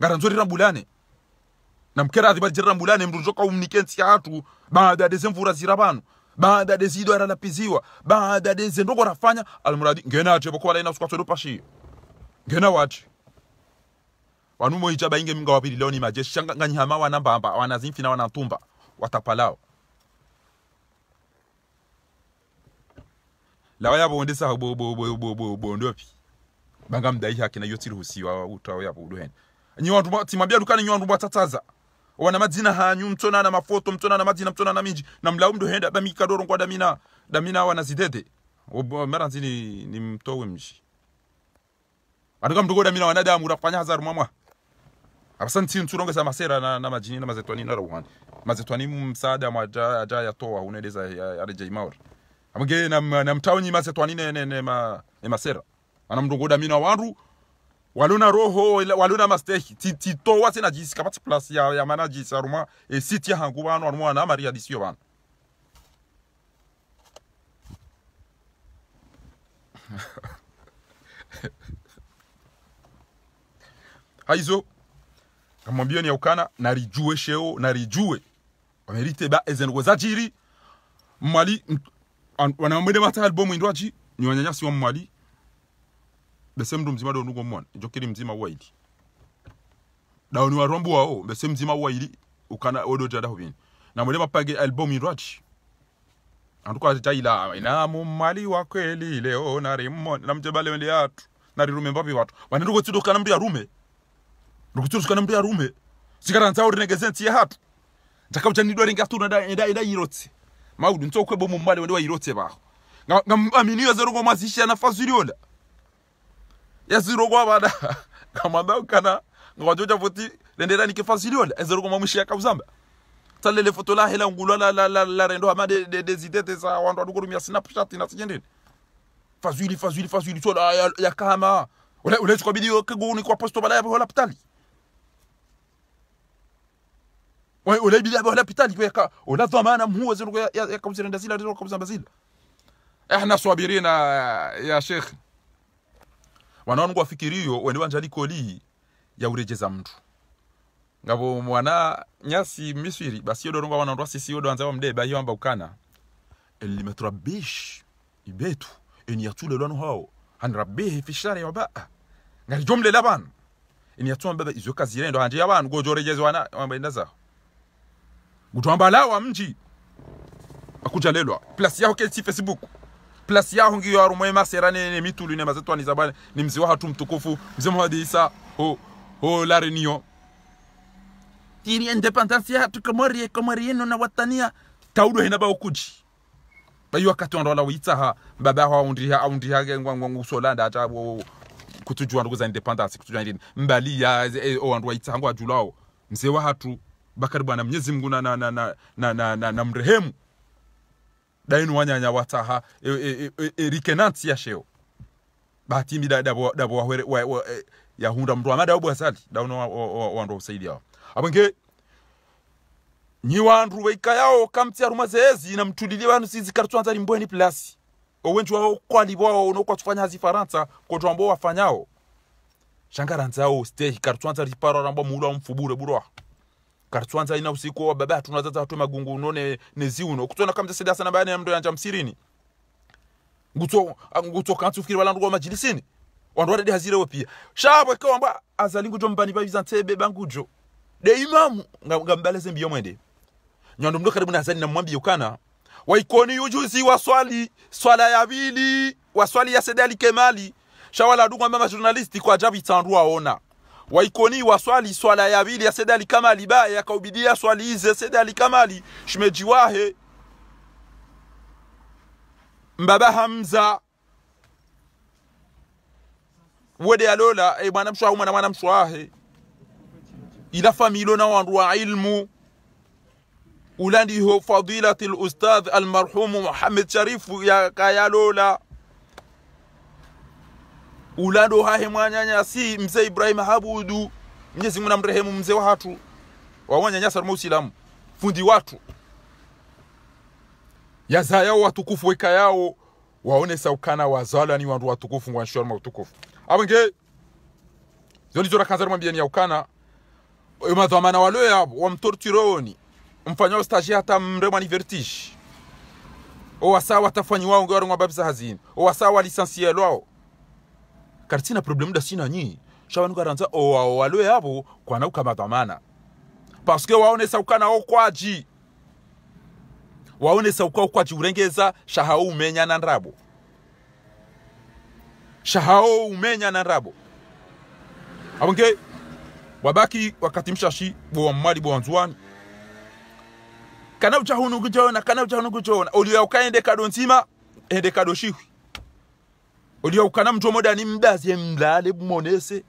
ngaranzorira rambulane na mkerathi bajira mulane mrunjoka umnikensi hatu baada ya deze mvura banu baada ya deze idwara lapiziwa baada ya deze ndogo rafanya almuradi wala ina usukwa usikwatswedo pashiyo ngena wathi wanu moija bainge minga wapili leo ni majeshi shanga nganyi hama shanganyihama wanambamba wanazimfi na wanatumba watapalao lawa ya yabondesa bondopi bangamdai haki na yotiruhusiwa utawo yabo udohen nyiwantu timabia dukani nyiwantu bwatataza wana madzina hanyu mtona na mafoto mtona na madzina mtona na minji na mlau mdo henda bamika doro kwa damina damina wana zidede mara nzini ni mtowe mji anuka mdogo damina damu rafanya hazaru mwamwa abasa nti nturonge za masera na, na majini na mazetwani na rawani mazetwani msaada maja aja yatoa unaeleza arje imaur amge na, na mtaoni mazetwani ne, ne, ne, ma, ne masera ana mdogo damina wanru waluna roho waluna mastehi titowa na jisi kapati plasi ya, ya mana jisi aruma e siti hangu bano aruma na maria disio wano [LAUGHS] haizo kamwambia ni ukana narijue sheo narijue wamerite ba ezengo zajiri mwali wanamwende mata albumu indwaji ni wanyanyasi wa mwali bese mndu mzima do nuko mwana njokeri mzima waidi daoni wa rombo wao bese mzima waidi ukana odo jada hobin na mwele mapage album irwachi anduko ataila ina mumali wa kweli leo na rimon na mjebale mende yatu na rirume mbapi watu nuko tido kana mndu ya rume nduko tsido kana mndu ya rume sikaranza uri negezenti ya hatu ndakabja nidwa ringa tuna da enda enda yirotse maudu ntsokwebo mumali wende wa yirotse baho ngamaminiyo zero ngomazisha na fazuliola yasiro kwa bada [LAUGHS] kamanda kana ngawajoja ni lendera nikifasiliola ezero kwa mwishi yakabuzamba tale le foto la hela ngulo la la la la rendo ama de de des idées za wandu adukuru mia snapchat na sijendeni fazuli fazuli fazuli tola ya, ya kama ule ule chukua bidio kiguni kwa posto bala ya hola pitali wewe ule bidia hola pitali kwa ka ula dhamana mhuwa zero ya ya kabuzirenda zila zero kabuzamba zila احنا eh, صابرين ya sheikh wanangu wafikirio wendiwa njali koli ya urejeza mtu ngavo mwana nyasi misiri basi yodo yodoronga wanandwa sisi yodo anza wamdeba ba yamba ukana limetrabish ibetu eni ya tule lwanu hao han hanrabihi fi shari wa baa ngali jomle laban eni ya tuma baba izo kazi ile ndo hanje yabantu gojorejeza wana amba indaza gutwamba lawa mji akujalelwa plus yao ke si facebook plus yao ngiyo arumwe maserane ne mitulu ne mazetu ni zabane ni e, e, mzee wa hatu mtukufu mzee Muhammad Isa ho ho la reunion tiri independence ya hatu kamari kamari yenu na watania taudo hina ba ukuji bayo wakati wandola witsaha baba ha undiha undiha ngwa ngwa usolanda acha kutujua ndugu za independence kutujua ndini mbali ya eh, oh andwa itsaha ngwa julao mzee wa hatu bakaribu na mnyezi mgu na na na na na, na, na, na mrehemu dainu wanyanya wataha e, e, e, e, e, rikenanti ya sheo bahati dabo dabu wa, wa, wa, e, ya yahunda mndu amada obu asali dauno wandu usaidia abenge nyi wandu weika yao kamti aruma zezi na mtulili wanu sizi kartwanza limbweni plus owenju wao kwali wao kwa tufanya hazi faransa kontro ambao wafanyao nzao stehi kartwanza paro rambo mula mfubure buruwa karsuanza ina usiku wa baba tunazadza hatwe magungu unone nezi uno kutona kamza seda sana bayani ya mdo ya jamsirini nguto nguto kantsu fikiri wala ndwa majilisini wandu wadadi hazire wapia shabwe kwa amba azali ngujo mbani babiza ntebe bangujo de imamu ngambaleze mbiyo mwende nyondo mdo karibu na azali na mwambi yukana waikoni ujuzi wa swali swala ya vili wa swali ya sedali kemali shawala wa mama journalisti kwa javi tanruwa ona waikoni waswali swala ya vili ya sedali kamali baya akaubidia swali ize sedali kamali shimejiwahe mbaba hamza wede ya lola e mwana mshwahu mwana mwana mshwahe ila familo na wandu wa ilmu ulandiho fadilati al-marhumu muhammad sharifu ya kaya lola ulado hahe mwanyanya si mzee Ibrahim Habudu Mwenyezi Mungu namrehemu mzee wa hatu wawanyanyasa mausilamu fundi watu yaza yao watukufu weka yao waone saukana wazala ni wandu watukufu ngwanshwa mautukufu abenge zolizora kanzara mwambiani yaukana e, madhamana waloya wamtortironi mfanyao staji hata mremwani vertige owasawa watafanyiwao ngewarongwa babisa hazini owasawa lisansielwao kati sina problemu da sina nyi shabanu karanza oh, oh, oh, owawalwe abo kwanauka madhamana paske sa ukana okwaji sa ukwa okwaji urengeza shahao umenyana nrabo shahao na ndrabo abonge wabaki wakati mshashi bowa mali bowa nzuwani kana uchahunu kuchona kana uchahunu kuchona uliya ukaende kado nzima ende kado shihwi olyawukana mtu omodani mdazi emlale bumonese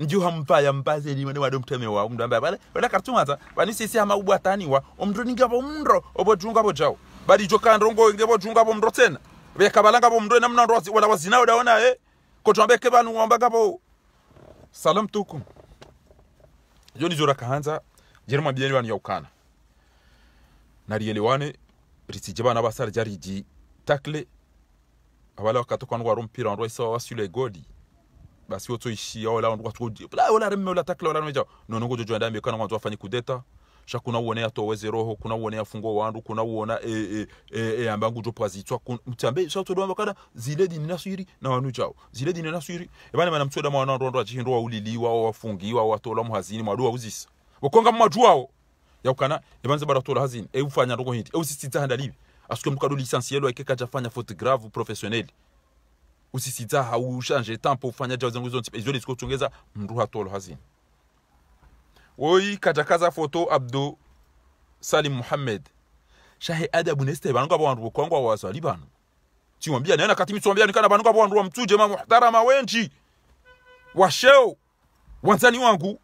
njuha mpaya mpaze elimane wade mteme wa umndu ambaye bale wala kartumata bani sisi ama ubwataniwa omndu ninga bo mndro obojunga bojawo bali joka ndrongo inge bojunga bo mndro tena bekabalanga bo mndro namna ndo wala wazina wala eh kotambe ke banu wambaga salam tukum joni jora kahanza jerma biyani wani yaukana narielewane risije bana basarja riji tackle awala wakati kwa ngwaru mpira ndwa isawa wasule godi basi woto ishi au la ndwa tuji la wala remme wala tackle wala nweja no ngo jojo ndambe kana ngwa tufanye kudeta sha kuna uonea toweze roho kuna uonea fungo wandu kuna uona e e e, e ambangu jo pazitwa mtambe sha to domba kana zile dini nasiri na wanu chao zile dini nasiri e bana bana mtsoda mwana ndo ndo chihindwa uliliwa au wafungiwa watola muhazini mwadua uzisa wakonga mmadwao yakana e banza bara tola hazini e ufanya ndo hindi e usisitsa handalibi asikuambuka do lisansielo ake fanya faute grave professionnel usisidza haushanje tampo ufanya jawo zangu zonti izoli zikuchungeza mndu hatolo hazini woyi kajakaza foto abdu salim muhammed shahe adabu neste kwa bwandu bokongwa wazali bano tiwambia nena katimi mitsombia nikana banonga bwandu mtu jema muhtarama wenji washeo wanzani wangu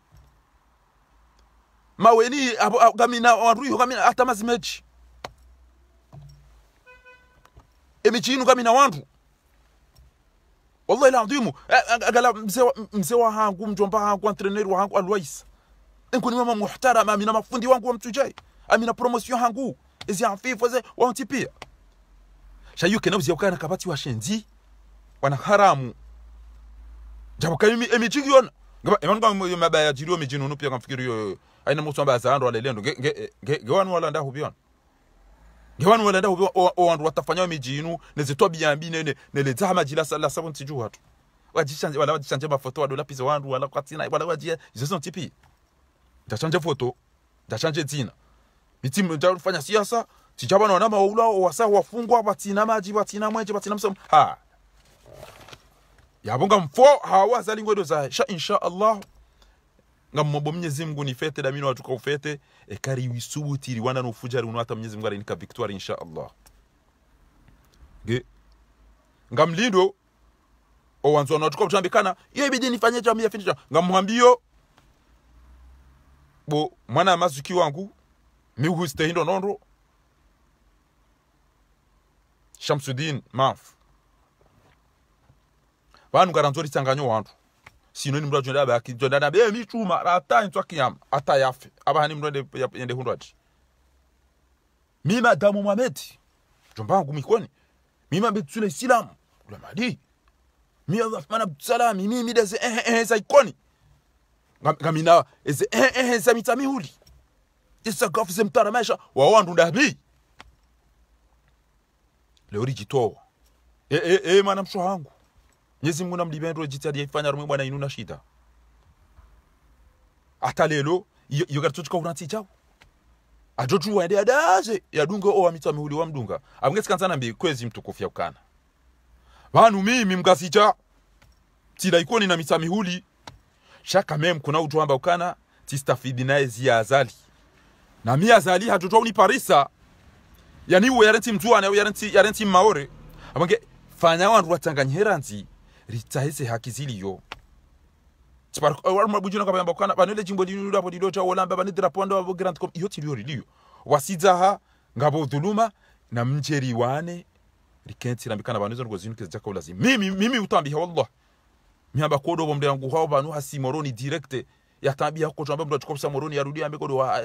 maweni gamina wandu hiyo gamina atama zimeji kami na wantu wallahi ladhimu agala mzee wa hangu mjomba hangu antreneri wa hangu alwaisa nkuni mama muhtarama amina mafundi wangu wa mtujai amina promotion hangu ezi afifu ze wantipia shayuke nabuzia ukana kabati wa shenzi wana haramu jabuka imi emichindu yona ngaba emanga mabaya jiriyo mijinunu pia kamfikiri yo aina za zaandu alelendo ge ge ge wanu wala ndahu biona gewanu walada owandu watafanya miji inu nezitwa biyambi nene neledzama jila sala sabon tiju watu wajishanje wala wajichanje mafoto wadola pisa wandu wala kwatina wala wajia zezo tipi ndachanje foto ndachanje dzina miti ndafanya siasa tijabana wana maula wasa wafungwa batina maji batina maji batina msomo ha yabonga mfo hawa zalingodo za insha Allah nga mnyezi mwenyezi ni fete damino watu kwa ufete e kari wisubu tiri wana nufujari unuata mnyezi mungu alinika victory insha allah ge nga wana watu kwa kutambikana iyo ibidi nifanye cha mia finicha nga muhambio bo mwana mazuki wangu mihu stehindo nondo shamsudin maaf. Wanu garanzori tsanganyo wantu sino ni mndu ajonda baki jonda na be mi chuma rata ntwa kiyam ata yafe aba hani mndu yende hundred mi madamu Mohamed jomba wangu mikoni mi mambe tsule islam ula madi mi Abdurrahman Abdulsalam mi mi daze eh, eh eh za ikoni ngamina eze eh eh, eh za mitami huli isa gafu ze mtara maisha wa wandu le ori rijitoa e e e mwana msho hangu Mwenyezi Mungu namlipendwa jinsi aliyeifanya Rumi bwana inuna shida. Hata lelo yoga yogaritotoka kunansi chao. Ajotu waende adaze yadunga o amita mihuli wa mdunga. kanzana mbi kwezi mtu mtukufu yakana. Vanu mimi mkasicha tila ikuwa nina mita mihuli shaka mem kuna utu amba ukana tistafidi naye zia azali na mi azali hatutwa wa uniparisa. yani uwe yaranti mtu ana yaranti yaranti maore abange fanya wa wandu watanganya heranzi rizahise haki ziliyo barumubujira eh, ngo abayambakana banele jimbo lirabo liloca olamba banedirapo anda babo grand com iyo tiliyo liliyo ha ngabo dhuluma na mjeri wane rikenti na mikana banizo ngo zinuke zaka ulazi mimi mimi utambiha wallah mi miamba kodo bomde yangu hao banu moroni direct ya tabia ko tamba mtu atukopsa moroni yarudia ambe kodo ah,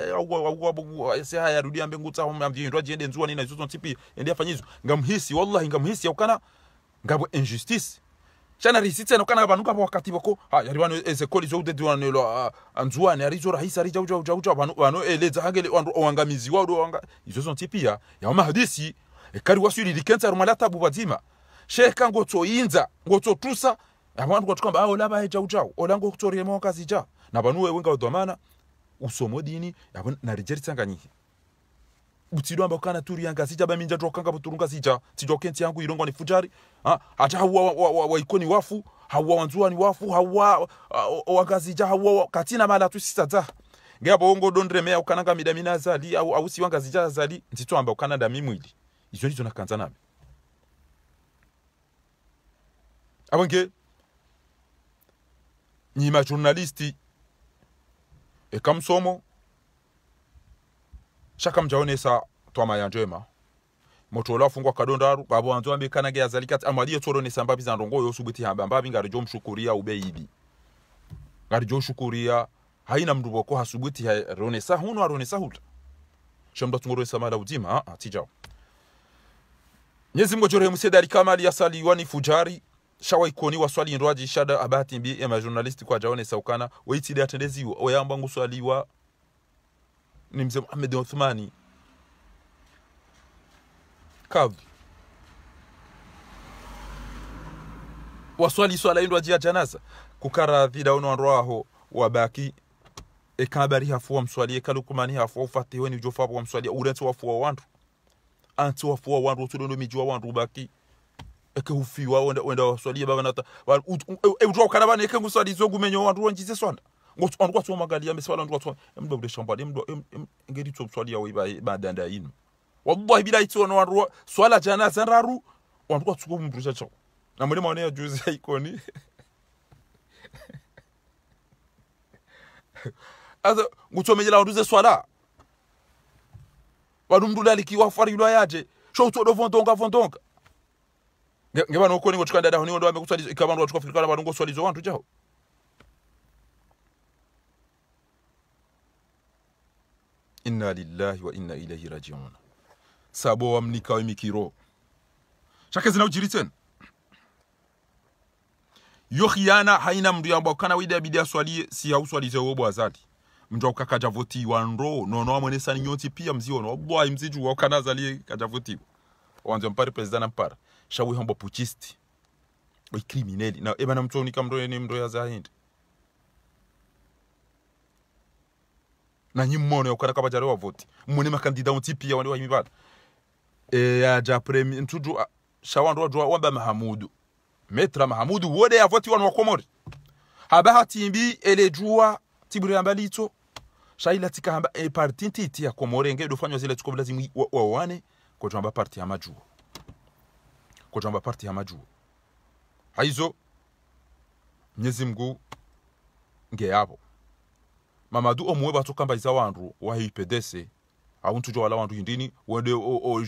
eh, se haya yarudia ambe ngutsa ambi ndo jende nzuwa na zozo tipi ende fanyizo ngamhisi wallahi ngamhisi ukana ngabo injustice shana risitse no kana banuka wakati bako ha ah, yari bano ezekoli zo udedwa ne lo anzuane ah, ah, ari zo rahisi ari jauja jauja bano bano eleza hangele wangamizi wao do wanga izo zo tipi ya ya ma hadisi ekari wasuri likenza rumala tabu bazima sheka ngotso inza ngotso tusa abantu kwatukamba aho laba he jauja olango kutorye mo kazi ja na bano wenga dhamana usomo dini na rijeri tsanganyihi butsiro amba kana turi yanga sijaba minja tokanga buturunga sija yangu irongo ni fujari ha wa, wa, wa, ikoni wafu hawa wanzua ni wafu hawa hawa katina mala tu ngia bongo dondre mea ukananga midamina zali au au si zali amba ukana da ndizo nakanza nami abange journalisti ekamsomo shaka mjaonesa twama ya njema moto fungwa kadondaru babo wanzo ambekanage azalikati amadiye toronesa mbabi za ndongo yosubuti hamba mbabi ngarijo mshukuria ube ubeidi ngarijo shukuria haina mndu boko hasubuti haronesa huno aronesa huta tungoro tungoresa mala udima atijao ah, ah, Nyezi mgojo remusye dari kamali ya sali ni fujari shawa ikoni wa swali ndwaji shada abati mbi ya journalist kwa jaone saukana weitidi atendeziwa oyamba wa ni mzee Mohamed Othmani kadhi waswali swala indwa jia kukara kukaradhi dauna wanroaho wabaki ekabari hafuwa mswalie kalukumani hafuwa ufatiweni ujofapo wa mswali e urentu wafuwa e wandu antu wafuwa wandu utulundu mijuwa wandu baki eke hufiwa wenda waswali ya e baba nata utwa kana bana eke nguswali menyo wandu wanjize swanda ngokuthi wathiwamakalia oh, mesibala ntu kwathiwa emdobule shambali ngeli tsob swali yawe badanda yini wabuwa ibila itsiona wanru swala jana zanraru wantu kwatsuka mumbrusha chao na mulima wane ya juzi ya ikoni asa ngutsomejela wantu ze swala vanhu mndu lalikiwa farilwa yate shoutodo vondonga vondonga ngevanhu okoni ngotikandadaho ningo ndovamekutswalizo ikavanhu vatikafirikana vanhu ngoswalizo vantu jaho inna lillahi wa inna ilaihi rajiun sabo wa mnika wa mikiro shaka zinaujiri tena yo khiana haina mndu yambwakana wida bidia swali si ya uswali ze wobo azali mdu waka kajavoti wa nro no no nono sani nyoti pia mziono wallahi mziju wakanazalie kajavotiwa wanze mpare president ampara shawi hambo puchisti oi crimineli na eba na unika mtonika ya ni mndo ya zahindi na nyimono yokora kwa bajari wa wavoti mune makandida ya wandi wahimibata e ya ja premier ntudu shawandu wa ba mahamudu metra mahamudu wode ya yavoti wanu komori haba hatimbi ele jua tibri ambalito shaila tika hamba e parti titi ya komori nge do dofanywa zile tukobla zimwi wa, wa wane ko jamba parti ya majuo ko jamba parti ya majuo haizo nyezimgu ngeyabo mamadu omuwe batukambaliza wandu wahipedese ipedese auntuja wandu indini wende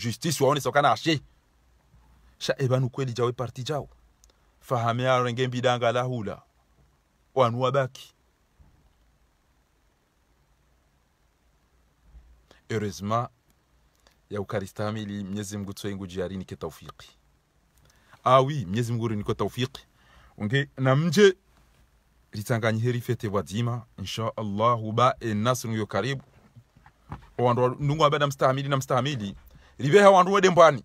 justice waone sakanashe sha ebanu kweli jawe parti jao fahamia renge mbidanga lahula wanu wabaki heureusement yaukaristamili mnyezi mngu tsoingu jiarini ke taufiki awi ah mnyezi mngu riniko taufiki unge na mje litanganye heri fete wadima insha Allah uba nasru yo karibu wandu nungu abeda mstahamili na mstahamili libeha wandu wede mbwani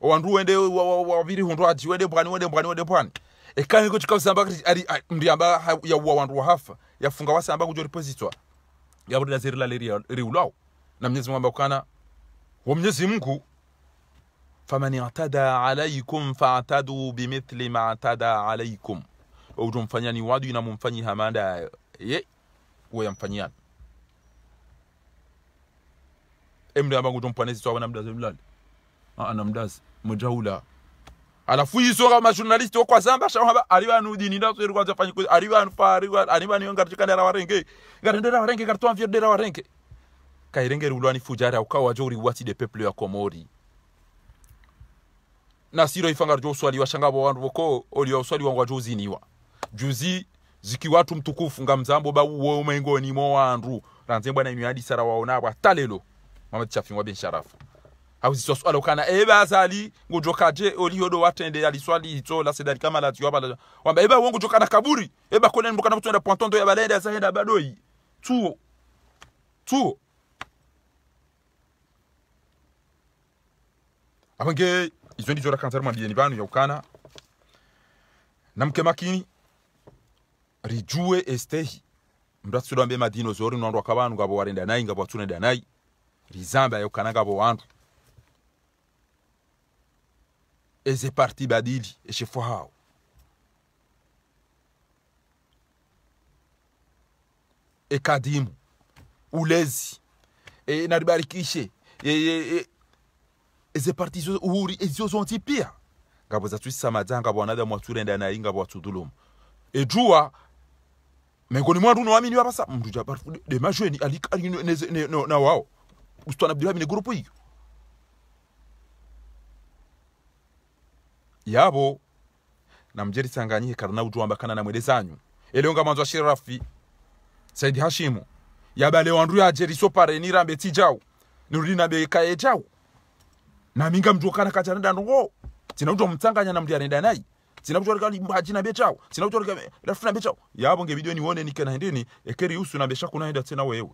wandu wende waviri hundu ati wede mbani wede mbwani wede mbwani samba ko ali ari amba ya uwa wandu wa hafa ya wahafa yafunga wasamba kujo ya wadu zeri la leri riulao na mnyezi mwamba ambakana wa mnyezi Mungu faman i'tada alaykum fa'tadu bimithli ma atada alaykum utomfanyani na namumfanyi hamanda ye uwe weyamfanyani emda yabangu utompanesi twawe namdazi mlali aa ah, namdazi mujaula alafu isora majournaliste okwazamba shahaba ari vanhu dini ndasweri kwanza fanyi kuti ari vanhu pari ani vanhu yo ngarichikandera varenge ngarendera varenge ngaritwamvyerdera varenge kairengeri ulwani fujari aukawajo uri wati de peuple ya komori na siro ifangari jo uswali washangabo wandu boko oli uswali wangu ajo wa juzi ziki watu mtukufu nga mzambo ba bawuwo umengoni mo wandu ranze bwana imyo sara waonabwa hata talelo mamad chafingwa bin sharafu hauziswasu alokana eba eh, azali je ngujokaje olihodo watende swali ito la sedali kama la tiyo bala wamba eba eh, wongu na kaburi eba eh, kone mbuka kole mbukana kutenda pontondo ya balenda zahenda badoi tuo tuo abange izo ndizo rakantaruma biyeni banu ya ukana namke makini rijue estehi mratsura mbe madino zori nwandu akabantu ngabo warenda nayi ngabo watunenda nayi rizamba yokana ngabo wantu eze parti badili eshefu hao ekadimu ulezi e, naribarikishe e, e, e, eze parti zo, uhuri ezio zonti pia ngabo zatuisamadzanga ngabo wanadamu waturenda nayi ngabo watudhulumu ejua miongoni mwanu unoamini vapasa mndu jabarufu demashweni alikalino na wao na bdirabi ne gurupu iyo yabo na mjeri namjeritsanganyihe karana ujwamba kana namwele zanyu eleonga mwanzo ashirafi saidi hashimu yaba yabale wandu yajeriso pare nirambe tijau nirudinambe kaye jau naminga mndu okana kachanedanduwo tinautwa mtsanganya namndu yanenda nai na bechao bechawo sinakuchoreka rafuna bechawo yabo ngebidwe nione nikena ndini ekeri usu na besha kuna henda tena wewe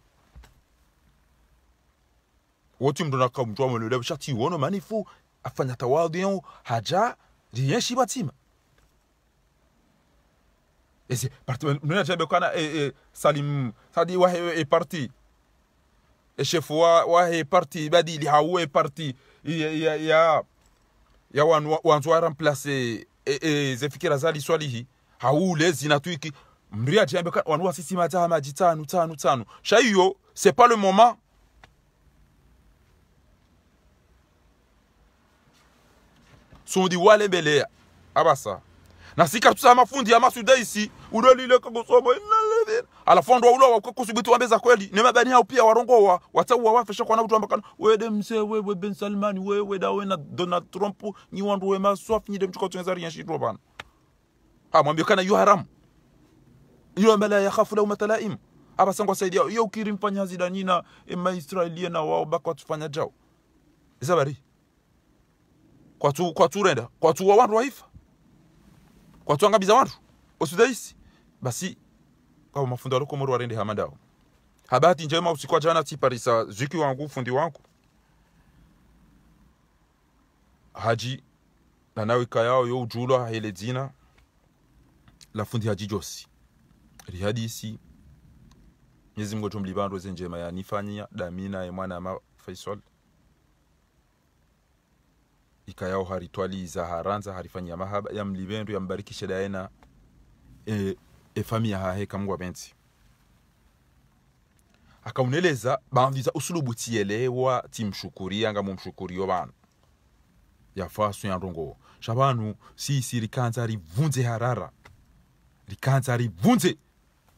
woti mndu nakka mndu amwelele shati wono manifu afanya tawadu yao haja riyeshi batima ese parti mnuna chabe kana e, e salim sadi wahe e parti e chef wa wahe parti badi li hawe parti ya ya ya wan wan remplacer E, e, ze fikir a zali swali hi. Ha ou le, zina tu i ki, mbria jenbe ah, kan, wan wansi si madja hamadji tanou, tanou, tanou. Chay yo, se pa le mouman. Sou di wale mele, aba sa. na sika tusa mafundi ya masuda isi ule ulolileka kusomo inaledhina alafu ndo ulo wakusubiti wambe za kweli ni mabani hao pia warongo wa warongowa wa wafesha kwa watu wambakana wede mse wewe Ben Salman wewe dawe na Donald Trump nyi wandu we maswaf nyi dem tukotu nzari ya shidro bana ha mwambie kana yu haram yu ambala yakhafu law matalaim hapa sangwa saidi yao kiri mfanya hazida nina ema Israelia na wao baka watufanya jao isabari kwa tu renda kwa tu wa wandu waifa kwatwangabiza wanthu osidayisi basi kawo mafundo aliko mori warende hamadao habati njema usiku jana tiparisa zwiki wangu fundi wangu haji nawe kayao yo ujulwa hele zina la fundi haji josi rihadisi mnyezi mngu atomlipandwe zenjema yanifanyia damina ya mwana ya faisal ikayao haritwaliza haranza harifanya mahaba ya mlibendo ya mbariki shedaena e, e famia hahe kamwa apenzi akauneleza bandiza usulubu tielewa timshukuria nga mumshukurio banu yafaso ya ndongo shabanu sisi rikanza rivunze harara rikanza rivunze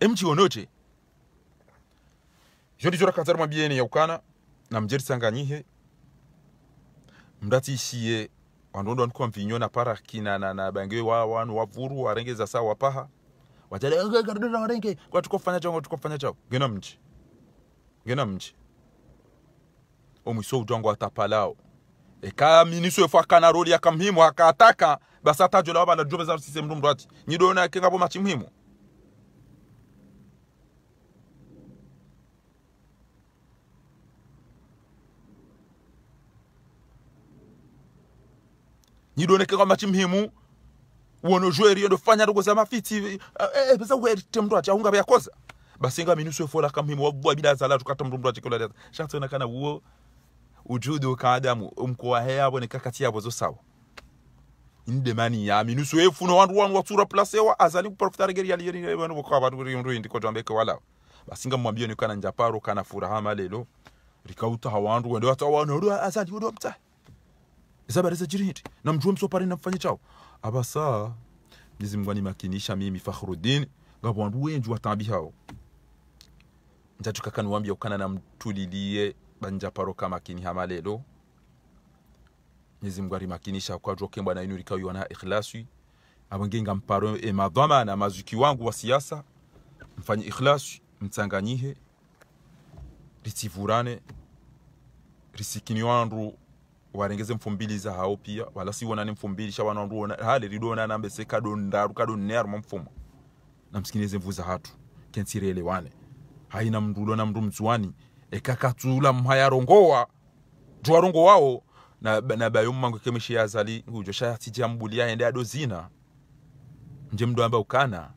emchi onoche jo ndicho rakazara mwabyene yaukana na mjeri mdati mndatishiye wandondo wanikuwa mvinyo na para kina na, na bangewe wa wanu wavuru za saa wapaha wajale gardura eh, eh, warenge kwa tuko fanya chao kwa fanya chao gena mchi gena mji omwiso ujongo atapalao eka miniso efo kana roli akamhimu akataka basa tajo la baba na jobe za sisi mndu mndwati nyido na kinga bo machimhimu nyidoneke kwamba chimhimu uono jweri ndo fanya ndo kuzama fiti eh pesa eh, eh, weri temndo acha unga vyakoza basi nga minusu fola kamhimu wabwa bila zala tukata mrumbu achikola data shatso nakana uo ujudu ka adamu mkoa heabo ne kakati yabo zo sawa ndemani ya minusu efu no wandu wandu watura place wa azali kuprofitare geri yali yeri bano bokwa bantu ri ndo ndiko tambeke wala basi nga mwambie ni kana njaparo kana furaha malelo rikauta hawandu wende watu wandu azali ndo mtahi habari za jiriti na mjue msopari na mfanye chao Aba abasa mwenyezi mungu animakinisha mimi fakhruddin ngabo wandu njua tambi hao njatukaka niwambia ukana na mtulilie banja paroka makini hamalelo mwenyezi kwa joke kwadroke mbwana inu likawiwa na ikhlasi abangenga mparo e na mazuki wangu wa siasa mfanye ikhlasi mtsanganyihe Ritivurane. risikini wandu warengeze mfumbili za hao pia wala siwonane sha wana ruona hale na mbese kadondaru kadonneru mumfumo namsikinize mvuza hatu kensireelewane haina mndulo na mndu mhaya ekakatsula mhayarongowa rongo wao na, na bayo mmango kemishi yazali ngujo shayatija mbulia ende ado zina nje mndu amba ukana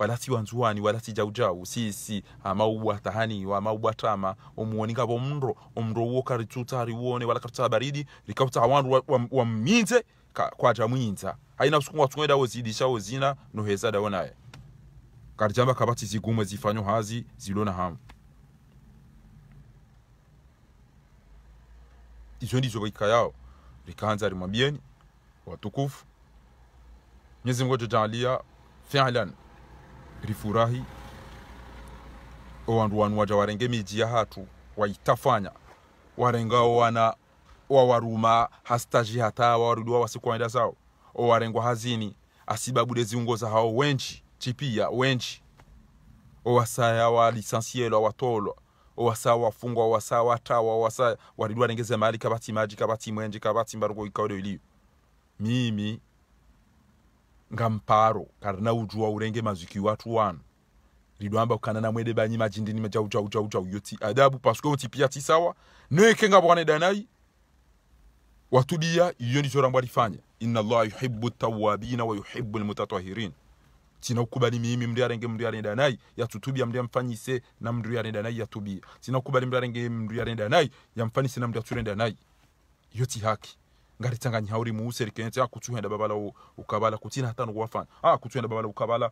wala si wanzuani wala si jaujau sisi amaubwa ah, tahaniwa amaubwa tama omuwonikavo mnro omro uwo karitsuta wone wala karitsala baridi rikauta wandu waminze wa, wa kwaja mwinza haina kusukuma no heza da noheza dawonaye jamba kabati zigumwe zifanyo hazi zilona ham izo ndizo baika yao likaanza limwambieni watukufu Mwenyezi Mungu ajajalia fi'lan rifurahi wandu wanu waja warenge miji ya hatu waitafanya warenga wana wawaruma hastaji hata wawarudiwa wasikuwaenda sao owarengwa hazini asibabude ziungoza hao wenji chipia wenji owasaya walisansielwa watolwa wasaya wafungwa owasa watawa owasa waridiwarengeze mali kabati maji kabati mwenji kabati mbarugo ikaodeiliyo mimi nga mparo kana naujua urenge maziki watu wanu lidwamba ukana na mwede banyi majindini majau jau jau jau yoti adabu paske oti pia tisawa. sawa kenga nga bwane danai watudia iyo ndicho rambo alifanya inna Allah yuhibbu tawabina wa yuhibbu Tina ukubali mimi mdia mndu yarenge mndu yarenda Ya yatutubia mndu yamfanyise na mdia renge mndu yarenda nayi yatubia mdia renge mdia renge yarenda nayi yamfanyise na mdia mndu yaturenda nayi yoti haki ngaritanganya uri mu serikenze akutuhenda babala ukabala kutina hatano kuwafana ah kutuhenda babala ukabala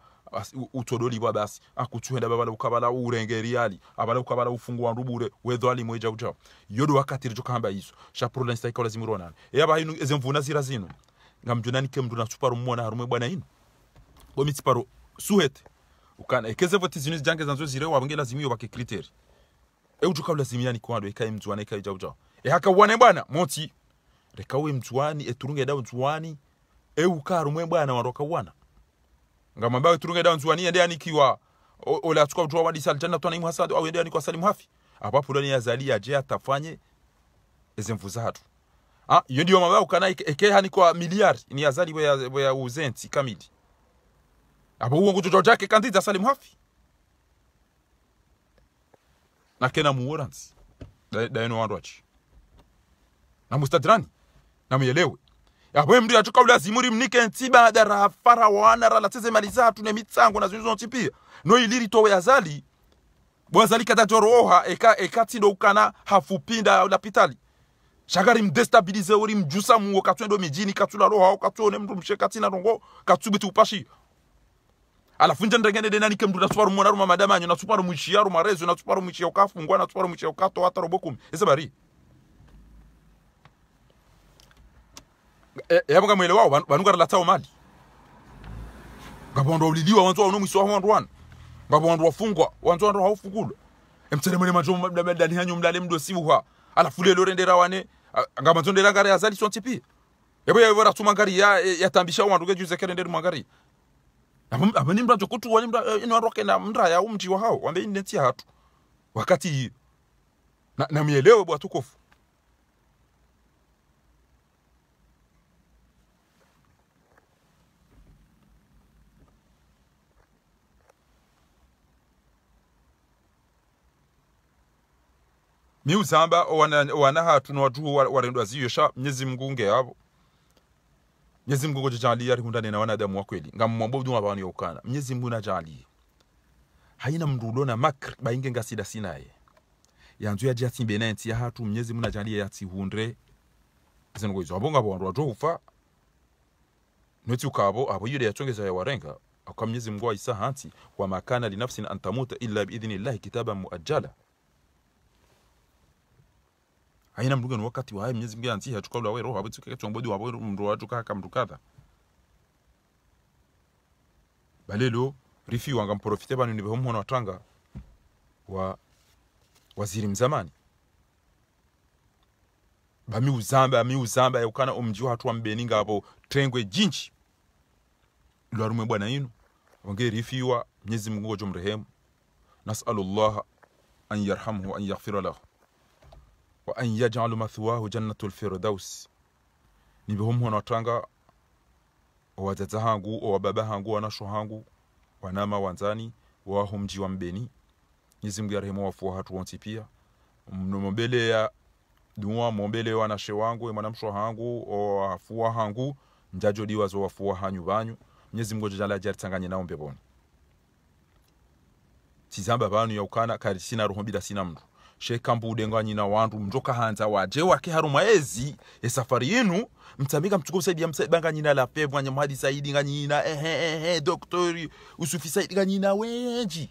utodoli bwa basi akutuhenda babala ukabala urengeri ali abala ukabala ufungu wa ufungwa ndubure wedhali mweja ujao yodo wakati rijo kamba iso shapurula nstaika lazima uronana yaba hinu ezemvuna zira zino ngamjunani ke mndu nasuparo mwana harume bwana ino gomitsiparo suhete ukana ekeze vote zinu jange zanzo zire wabenge lazimio bake kriteri e eujuka lazimia ni kwando ekae mzwana ekae jawjaw ehaka wane bwana monti reka we mtsuani eturunge eh, dawa mtsuani eukarumwe bwana waroka bwana ngama bawe turunge dawa mtsuani ende anikiwa ola tukwa mtu wadi sal janna twana imhasad au ende anikwa salimu hafi abapo pulani ya zali aje atafanye ezemvu zatu ah iyo ndio mabaya ukana ekeha ni kwa miliari ni azali bwa bwa uzenzi kamili apo uwo ngutu jake kandiza salimu hafi na kena dayeno da eno achi na mustadrani namuyelewe yabwe mndu yathukaula zimu rimnike ntsiba dara fara waanara tese maliza zathu mitsango na zinthu zontsipiya noyiliri towe azali bwazali kadatoroha eka ekatsido ukana hafupinda la pitali lapitali shaka rimdestabilize rimjusa muwo katswendo mijini katsula roha katsuone mdu mshe katsina rongo katsubiti upashi alafu nje ndrengenede nanike na natsuparu mwana ruma madamanyo natsuparu na rumarezo natsuparu muchiya ukafungwa natsuparu muchiya ukatoa hata robo kumi ese bari Eh, eh, yabo kamwele wao banuka latawo mali ngabondo ulidiwa wanzo ono mwiswa wanzo wana ngabondo wafungwa wanzo wanzo haufungulwa emtselemele majomo mdadani hanyo mdale mdo ala fule lelo rendera wane ngamanzo ndera ngare azali sontipi yabo yabo tuma ngari ya yatambisha wantu kejuze kerendere mwangari abani mra jokutu wani mra ino aroke na mdra ya umji wa hao wambe inentia hatu wakati na, na mielewe bwa tukofu miuzamba wana, wana hatu watu warendwa ziyosha mnyezi mngu ngeavo mnyezi mngu kujajalia arikundanena wanadamu wa kweli ngammwambo mduma pawani yokana mnyezi mngu jali haina mndu na makr bainge ngasida sinaye ya nzu ya jati nti ya hatu mnyezi ti hundre yatihundre zinogoizo abo ngabo wandu wajohufa noti ukabo abo yule ya chongeza ya warenga akwa mnyezi mngu aisa hanti wa makana linafsi an tamuta illa biidhnillahi kitaba muajjala haina ni wakati wa miezi mingi anzi ya chukua wewe roho abutsuka chombodi wawe mndu wa chuka kama mndu balelo rifi wanga mprofite banu ni bomo na tanga wa waziri mzamani bami uzamba bami uzamba yokana omji watu wa mbeninga hapo trengwe jinchi lwarumwe bwana inu wange rifiwa mnyezi mungu wajomrehemu nasalu llaha an yarhamhu an yaghfira lahu wa an yaj'alu mathwahu jannatu lfirdaus ni bihomhu wanawatanga wazaza hangu owababa hangu wanasho hangu wanama wanzani waho mji wa mbeni nyezi mngu yarehemu wafua hatu wanti pia ya duwa mombele wanashe wangu ya manamsho hangu owafua hangu njajo diwa diwazo wafua hanyu vanyu mnyezi mngu jala jaritanganye nao mbevoni tizamba vanu ya ukana karisina ruhumbida bila sina mndu shekambude nga nyina wandu mjoka hanza waje wake haruma ezi e safari yinu mtamika mchukubu saidi ya msaidi banga nyina la pevu nga mhadi saidi nga nyina ehe ehe doktori usufi saidi nga nyina wenji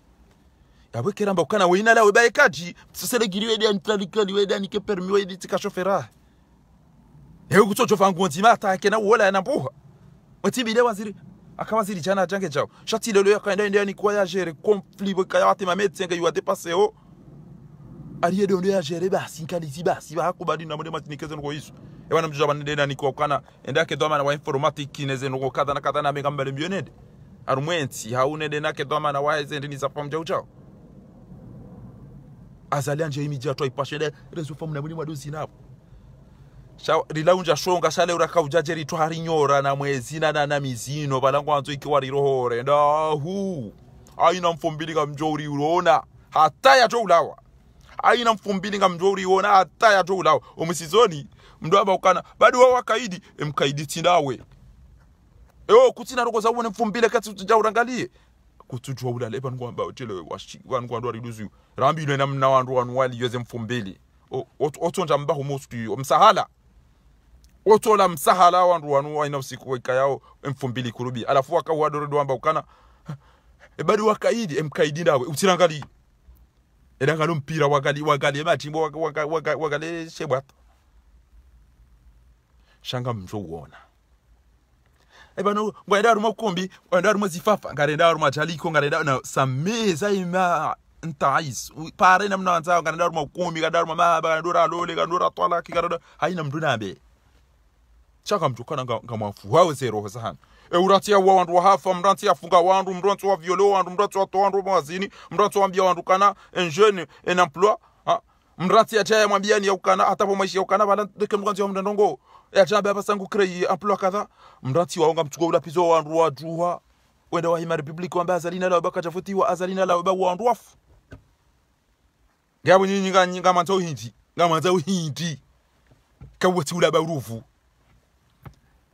yawe keramba ukana we bae kaji msasele giri wedi anitalikali wedi anike permi wedi tika shofera ewe kutochofa ngonzi mata akena uola ya nambuha watibile waziri akawaziri jana jange jao shati lolo yakaenda endea ni kwa ya jere konfli wekaya wate mametenge yuwa depaseo aliyedondea jere basi nkalizi basi bakubali na muri matinikeze ngo yisu ebana mjuja bande na niko kana enda ke doma na wa informatic neze ngo kadha na kadha na mega mbele mbionede arumwensi haune de ke doma na wa ni ndini za chao uchao azalianje imi jato pashede rezo famu na muri madozi napo Shau, rilaunja shonga shale uraka ujajeri tu harinyora na mwezina na na mizino balangu anzo ikiwa rirohore ndahu aina mfombili kamjori urona hataya cho ulawa aina mfumbili nga mndu uliona hata yato ulawo omusizoni mndu aba ukana badi wawo akaidi emkaidi tindawe eo kutina rokoza ubone mfumbile kati tujaurangalie kutujwa ulale banu kwamba tele washi banu kwando riduzu rambi ile namna wandu wanwali yoze mfumbili nja mbahu mostu yu msahala oto la msahala wa nduwa wanu ina usiku waika yao mfumbili kurubi alafu waka akawado rodo amba ukana ebadi eh, wakaidi emkaidi nawe utirangali era nga n'omupiira wagale batimba wagale shebwato shanga mzoona ebano ngaenda aruma kombi ngaenda aruma zifafa ngarenda aruma taliko ngarenda na sameza ima ntais pare namna wanza ngarenda aruma kombi ngarenda aruma maba ngandura lole ngandura twala kigarada haina mndu nambe chaka mtukana ngamwafu wawe zero hasa hana euratia wa wandu wahafa mranti funga wandu mranti wa viole wandu mranti wa watoa wandu mazini, mranti wa ambia wandu kana enjeni, enamplua. Mranti ya mranti mwambia ni ya ukana, hata po maishi ya ukana, bala ndeke mranti wa mdenongo. Ya acha baba sangu kreyi, amplua katha. mranti wa waonga mtuko ulapizo wandu wa juha wenda hima republiki wa wamba azalina la lao kajafuti wa azalina lao ba wandu wafu Gabu nyinyi nga manzo hindi nga ngamanzo hindi kawati ula ba urufu.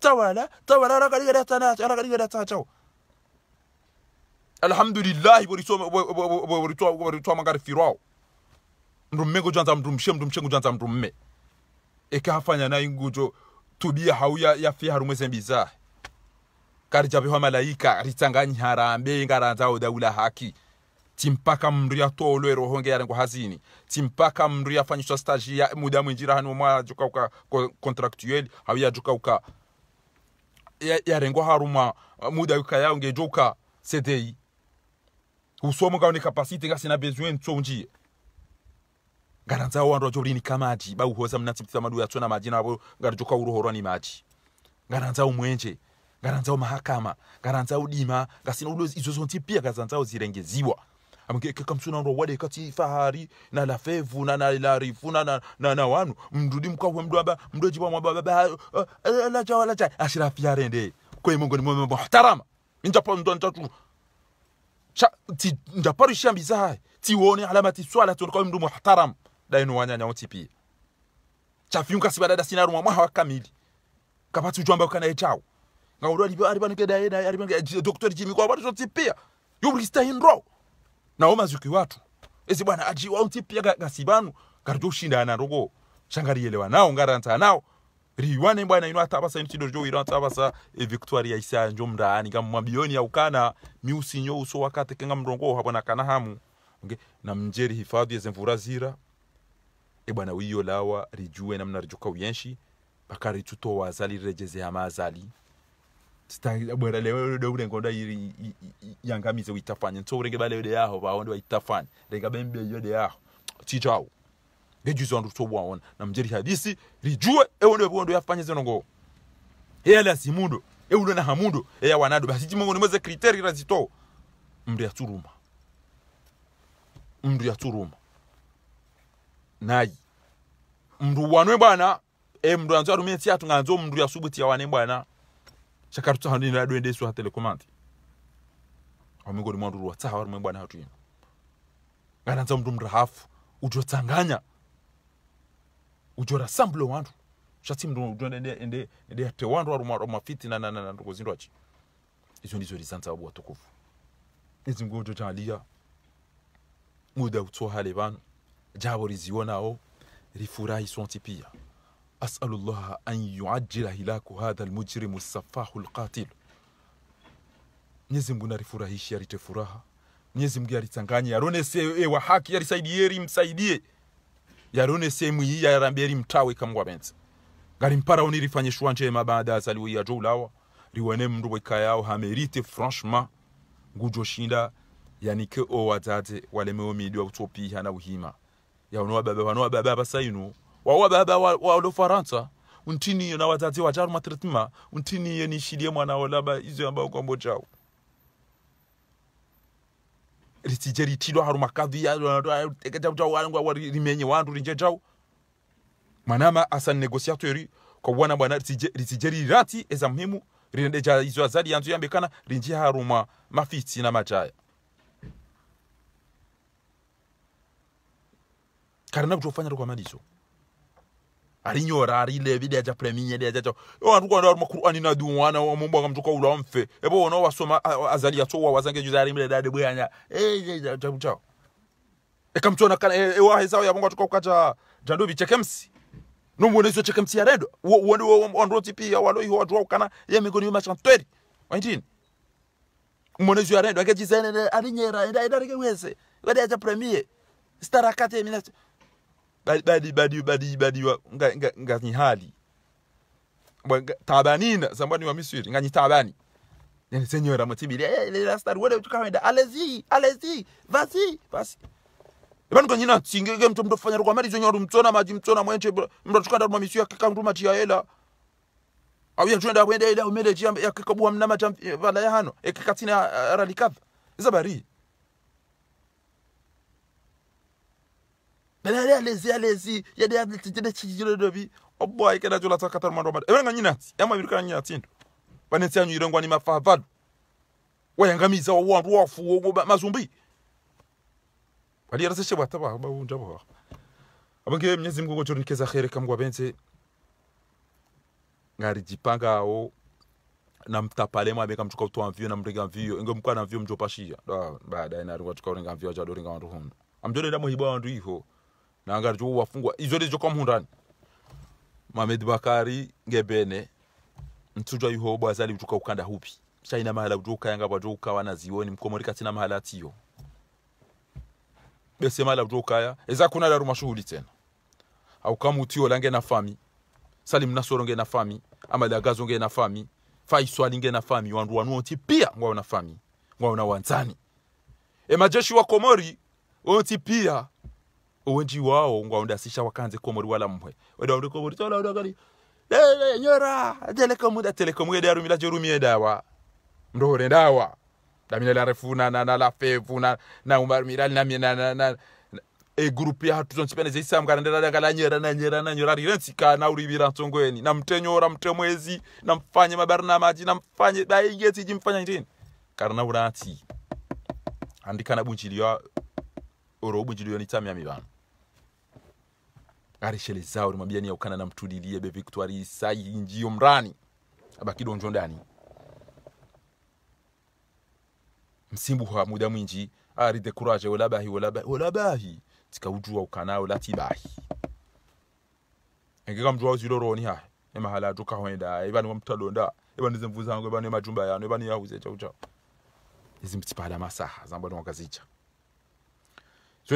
tawala tawala rakaligadatanarakaligadata cawo alhamdulillahi boritwamangari firwao ndumme gojanza mdumshe mdumshe gojanza mdumme ekahafanya nayi ngujo tubia hauya yafi harumweze mbizahe karijabeho malaika ritsanganyi harambe ngaranzawo daula haki timpaka mndu yatolwe roho ngeyarengwa hazini timpaka mndu yafanyiswa staji ya muda mwinjira hani omwajuka uka contractuel hauyajuka uka yarengwa haruma uh, muda kaya ungejoka cdi usomo kaone kapasite ngasina besoin tsonjie ngaranza wandu ajolini kamaji bauhoza mnatsipita madu yatsona majina abo ngarijoka uruhorwa ni maji ngaranza umwenje ngaranza mahakama ngaranza udima ngasina ulo izo zonti pia ngazanzao zirengeziwa amgeke msunanro wade kati fahari na la fevu na la rifu na, na, na wanu mdudi mkwa mwa baba mkahwe mdwaba cha eh, eh, mwababa laja walaja ashirafi yarende kwe mungoni mweme muhtarama njapa ndo cha ti ntatu ti mbizahaye alama ti swala tu tonkawe mdu muhtaram dainu wanyanya sibada da sinaru mwa mwa wakamili kapati ujwamba kana echawo ngaudwa alibanike dae dae alibanike doktor jimi kwa watu totipia yubrista ro nawo mazuki watu ezi bwana aji waunti pia gasibanu garjo shinda na rogo shangarielewa nao ngaranta nao riwane bwana ino atabasa ino chidorjo ino atabasa e victoria isa njo mrani kama mwabioni ya ukana miusi nyo uso wakati kenga mrongo habona kana hamu nge na mjeri hifadhi ya zemvura zira e bwana wiyo lawa rijue namna rijuka uyenshi pakari tuto wazali rejeze hamazali bwera lewe daude nkonda yangamize witafanya nso urenge balewede yaho baonde waitafanya renga bembe yode yaho tijawo ngejuzo andu tobwa na mjeri hadisi rijue eonde bondo yafanya zeno ngo yala simundo eundo na hamundo ya wanado basi jimongo ni mweze kriteri razito mndu ya turuma mndu ya turuma nayi mndu wanwe bwana e mndu anzo arumie tiatu mndu ya subuti ya wane bwana chakatu tsaha ndini ladu endesu ha telekomandi wamingoni mwandu lwa tsaha wari mwebwana hatu yenu ngana tsa mndu mrahafu ujo tsanganya ujora sambulo wandu shatsi mndu ujo ende ende ende te wandu waru mwa mafiti na na na ndo kozindwa chi izo ndizo lisanza wabu watukufu izi ngojo chalia muda utsoha le bantu jabo lizionawo rifurahi sonti أسأل الله أن يعجل hilaku hadha lmujrimu safahu alqatil. Mwenyezi Mungu nalifurahishi, alite furaha. Mwenyezi Mungu alitanganye, yaronese e eh, wa haki, yalisaidie eri msaidie, yaronese mwiyi yarambie eri mtawe kamwa benzi ngalimpara unilifanyishwa njema baada azaliwe ya joulawa riwene mndu wekayao hamerite franchement ngujoshinda yanike owadzaze walemewo midi wa utopiha na uhima yaunowa baba wanowa baba basayinu wawa baba wa, wa lofaransa untini na wazazi wacharu tretma untini yenishilie mwana olaba izo ambao kwambo chao risije ritilwa haru makadhi rimenye wandu rinje chao manama asa negosiatori kwa bwana bwana risije rati eza muhimu rirendeja izo azali yanzu yambekana rinje haruma mafiti na machaya karina kutofanya rokwamalizo alinyora arileve lyaja pulaminya lyajaca wantukwanda ari makuru anina du mwana mumbwaka mtuka ula wamfe epo wona wasoma azali yatsowa wazange juza arimile dade bwanya eh, eh, eh, chao ekamchona kana ewahesawo e, yaponga tuka kukata jandu bichekemsi nomwoneso chekemsi yarendo wandotipia waloiho watuwa ukana ye mingoni yomachantweri waitini mwoneso yarendo akechizenene alinyera endadarike mwese wadeacha premie starakate minacho badi badi badi badi nganyi hali tabanina zambani wa misiri ngani tabani yani senyora matibili eh le rastar wale tukaenda alezi alezi vasi vasi Ebani kanyina tsingege mtu mtofanya rukwa mali zonyoru mtona maji mtona mwenche mtu tukanda mwa misiyo kaka mtu machi ya hela au ya twenda kwenda ida umele chi ya kikabua mnama cha vala ya hano ekakatina eh, ralikava zabari allez allez allez yade yade tijede chijiro dobi obwa ikeda jola takatar mando mad ebenga qui yama biruka nyina tindo banensi anyu irengwa ni mafavado wayangamiza wawandu wafu wogo mazumbi baliyaraseshe bwataba babunja bwa abange mnyezi mgugo chori nikeza khere kamgwa bense ngarijipanga ao na mtapale mwa beka mchuka utwa mvio na mrenga mvio ingo mkwa na mvio mjopashia baadaye na rungwa chuka urenga mvio ajadoringa wandu hundu amjodera muhibwa wandu iho nanga ryo wafungwa izo rizo kwa mhundani Mamed Bakari ngebene mtujwa yuho bwazali butuka ukanda hupi shaina mahala butuka yanga ukawa bwajuka wanazioni mkomorika tena mahala atiyo bese mahala butuka ya eza kuna daruma shuhudi tena au kama utio lange na fami Salim Nasoro nge na fami ama la gazo nge na fami Faisal nge na fami wandu wanuoti pia ngwa na fami ngwa na wanzani e majeshi wa Komori oti pia owenji wawo ngwaundasisha wakanze komori wala mwe wedaunde komori tolaudakali lele nyora telekomuda telekomuge darumila ya dawa ndohore dawa damina la refu na na la fevu na na umar miral na na na na e grupi ya hatu tonchipene zai sam garanda da gala nyera na nyera na nyora rirensi ka na uribira eni na mte nyora mte mwezi na mfanye na maji na mfanye da igeti jimfanya njini karna uranti andika na andikana bunjiliwa oro bunjiliwa ni tamya mibano arishelezao limwambia ukana na mtulilie be victoire isai njio mrani abaki donjo ndani msimbuha muda mwinji ari de courage wala bahi wala bahi wala bahi tikaujua ukanao latibahi engeka mjua uziloroni ha emahala atuka hoenda ibani e wamtalonda ibani e zemvu zangu ibani e majumba yano ibani yahuze chau chau izimtipala masaha zambani wakazicha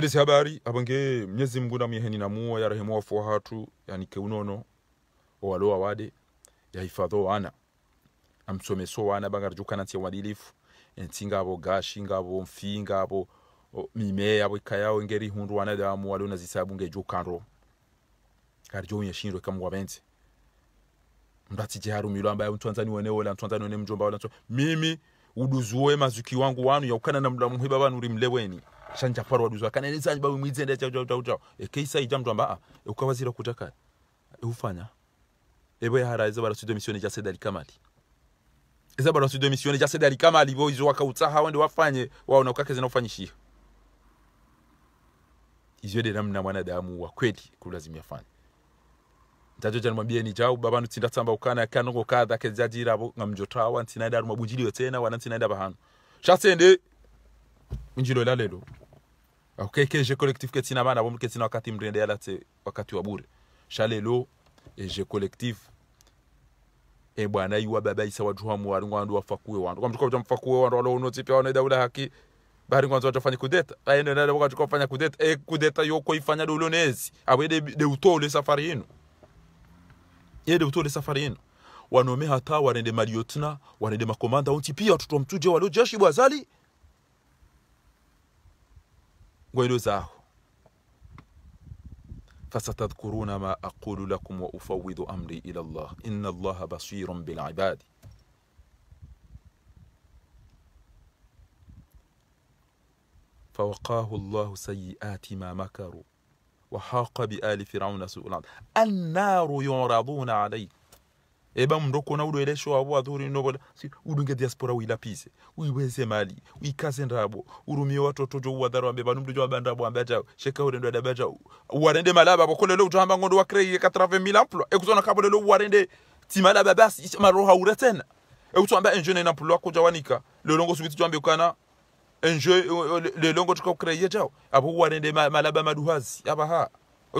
si habari abange mnyezi mngu namwiheni ya yarahemu wafu wahatu yanike unono owalowa wade yahifadho wana amsomeso wana bangarjukana nti wadilifu enti ngabo gashi ngabo mfi abo mime abo ika ngeri hundu wana damu walo nazisabu ngejukanro karjo yeshindwe wabente mdati jiharu milo ambaye mtwanzani wene wala mtwanzani wene mjomba wala mimi uduzuwe mazuki wangu wanu yaukana na mdamu hiba banu rimleweni shanchaparo waduza kana nzanyi babu mwize ndacha uta e keisa ija mtu ambaa amba ah, e, ukawazira kutaka e ufanya ebo ya haraiza e, bara sudo mission ya sedali kamali eza bara studio mission ya sedali kamali bo izo wakautsa hawa ndio wafanye wao na kake zinafanyishia izo de namna damu wa kweli kulazimi ya kulazimia fanya ntajoja mwambie ni jau baba nutinda tindatsamba ukana ya kanongo kadha kezajira mjotawa ngamjotawa ntinaida rumabunjiliwe yotena wana ntinaida bahano Shase ndi njilo la lelo akokekeje collectif ketina bana bomu ketina wakati mrende ala te wakati wa bure shalelo e je collectif e bwana iwa baba isa wa watu wa mwari ngwandu wafakuwe wandu kwa mtuko mfakuwe wandu wala unoti pia wanaida ula haki bari ngwanzo watafanya kudeta aende nale wakati kwa fanya kudeta e kudeta yoko ifanya do lonezi awede de de utole safari yenu ye yede utole safari yenu wanome hata wanende maliotina wanende makomanda onti pia watoto mtuje walio jeshi bwazali ولزاه فستذكرون ما أقول لكم وأفوض أمري إلى الله إن الله بصير بالعباد فوقاه الله سيئات ما مكروا وحاق بآل فرعون سوء النار يعرضون عليه eba mndoko na udoele sho abo adhuri nobola si udunge diaspora wila pise uiweze mali uikaze ndabo urumie watoto jo wadharo ambe banu mndu abanda abo ambe ambaja sheka urendo adabaja warende malaba bokole lo utamba ngondo wa kreye 80000 emploi e, kuzona kabo lelo warende timala babasi maroha uretena ekutwamba enjeu na emploi kuja wanika lolongo subiti twambe kana enjeu lelongo tukokreye jao abo warende malaba maduhazi abaha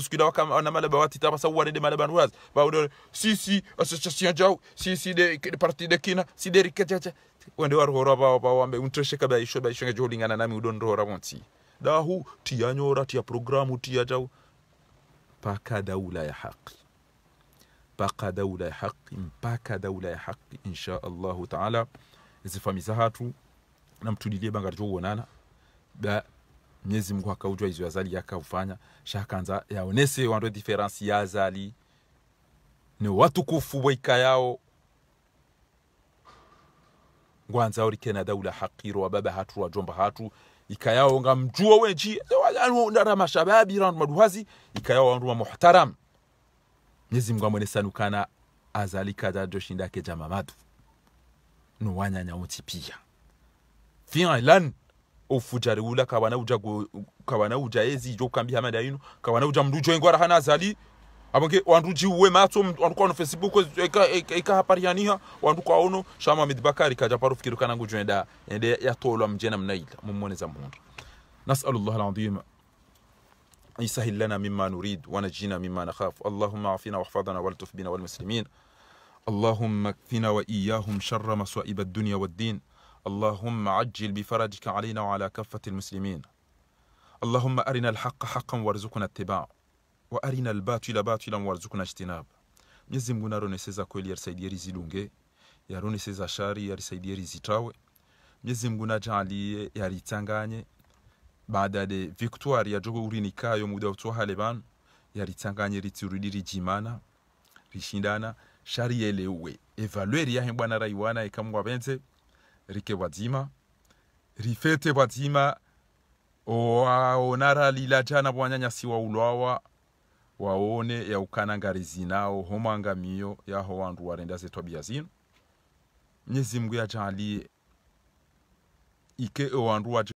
skulle ha wana malabawa watasawari de malaban wazi baudore sisi association jau sisi de, de parti de kina si de rikachacha wende waruhora bawa bawambe untoshe kabla isho ba ishonge jolingana nami udonrohora monsi dahu tiyanyora tia programu tiya jau mpaka daula ya haki mpaka daula ya haki mpaka daula ya haki insha allahu taala zifamisa hatu namtulilie bangatichouonana mnyezi mungu akaujwa izo azali yakaufanya shakanza yaonese wando diferansi yazali ni watukufu bwaika yao ngwanza ori kena daula wa baba hatu wa jomba hatu ikayao nga mjua weji ndara mashababi randu maduhazi ikayao wandu wa muhtaram mnyezi mungu amwene sanukana azalika dajo shindake jamamadu nuwanyanya uti pia ilani ofujare ula kawana uja go, kawana uja ezi jo kambi hamada yinu kawana uja mdu jo engwara hana zali abonge wanduji uwe matso wanduka no facebook eka eka hapari yaniha wanduka ono shama midbakari kaja paru fikiru kana ngujenda ende ya tolo mjena mnaila mumone za mundu nasallallahu alazim يسهل لنا مما نريد ونجينا مما نخاف اللهم اعفنا واحفظنا والتف بنا والمسلمين اللهم اكفنا واياهم شر مصائب الدنيا والدين اللهم عجل بفرجك علينا وعلى كافة المسلمين اللهم أرنا الحق حقا وارزقنا اتباعه وأرنا الباطل باطلا وارزقنا اجتناب Mwenyezi Mungu naroneseza kweli yarisaidie rizilunge yaroneseza shari yarisaidie rizitawe Mwenyezi Mungu najalie yaritanganye baada de victoire ya jogo urinikayo muda utwaha leban yaritanganye ritirudi rijimana rishindana shari yelewe evalueri yahe bwana raiwana ikamwa benze rike wadzima rifete bwadzima owaonara lilajana bwanyanyasi waulwawa waone yaukanangari zinao homwanga miyo yaho wandu warendaze tabia zino nyezi mungu yajalie ike owandu waje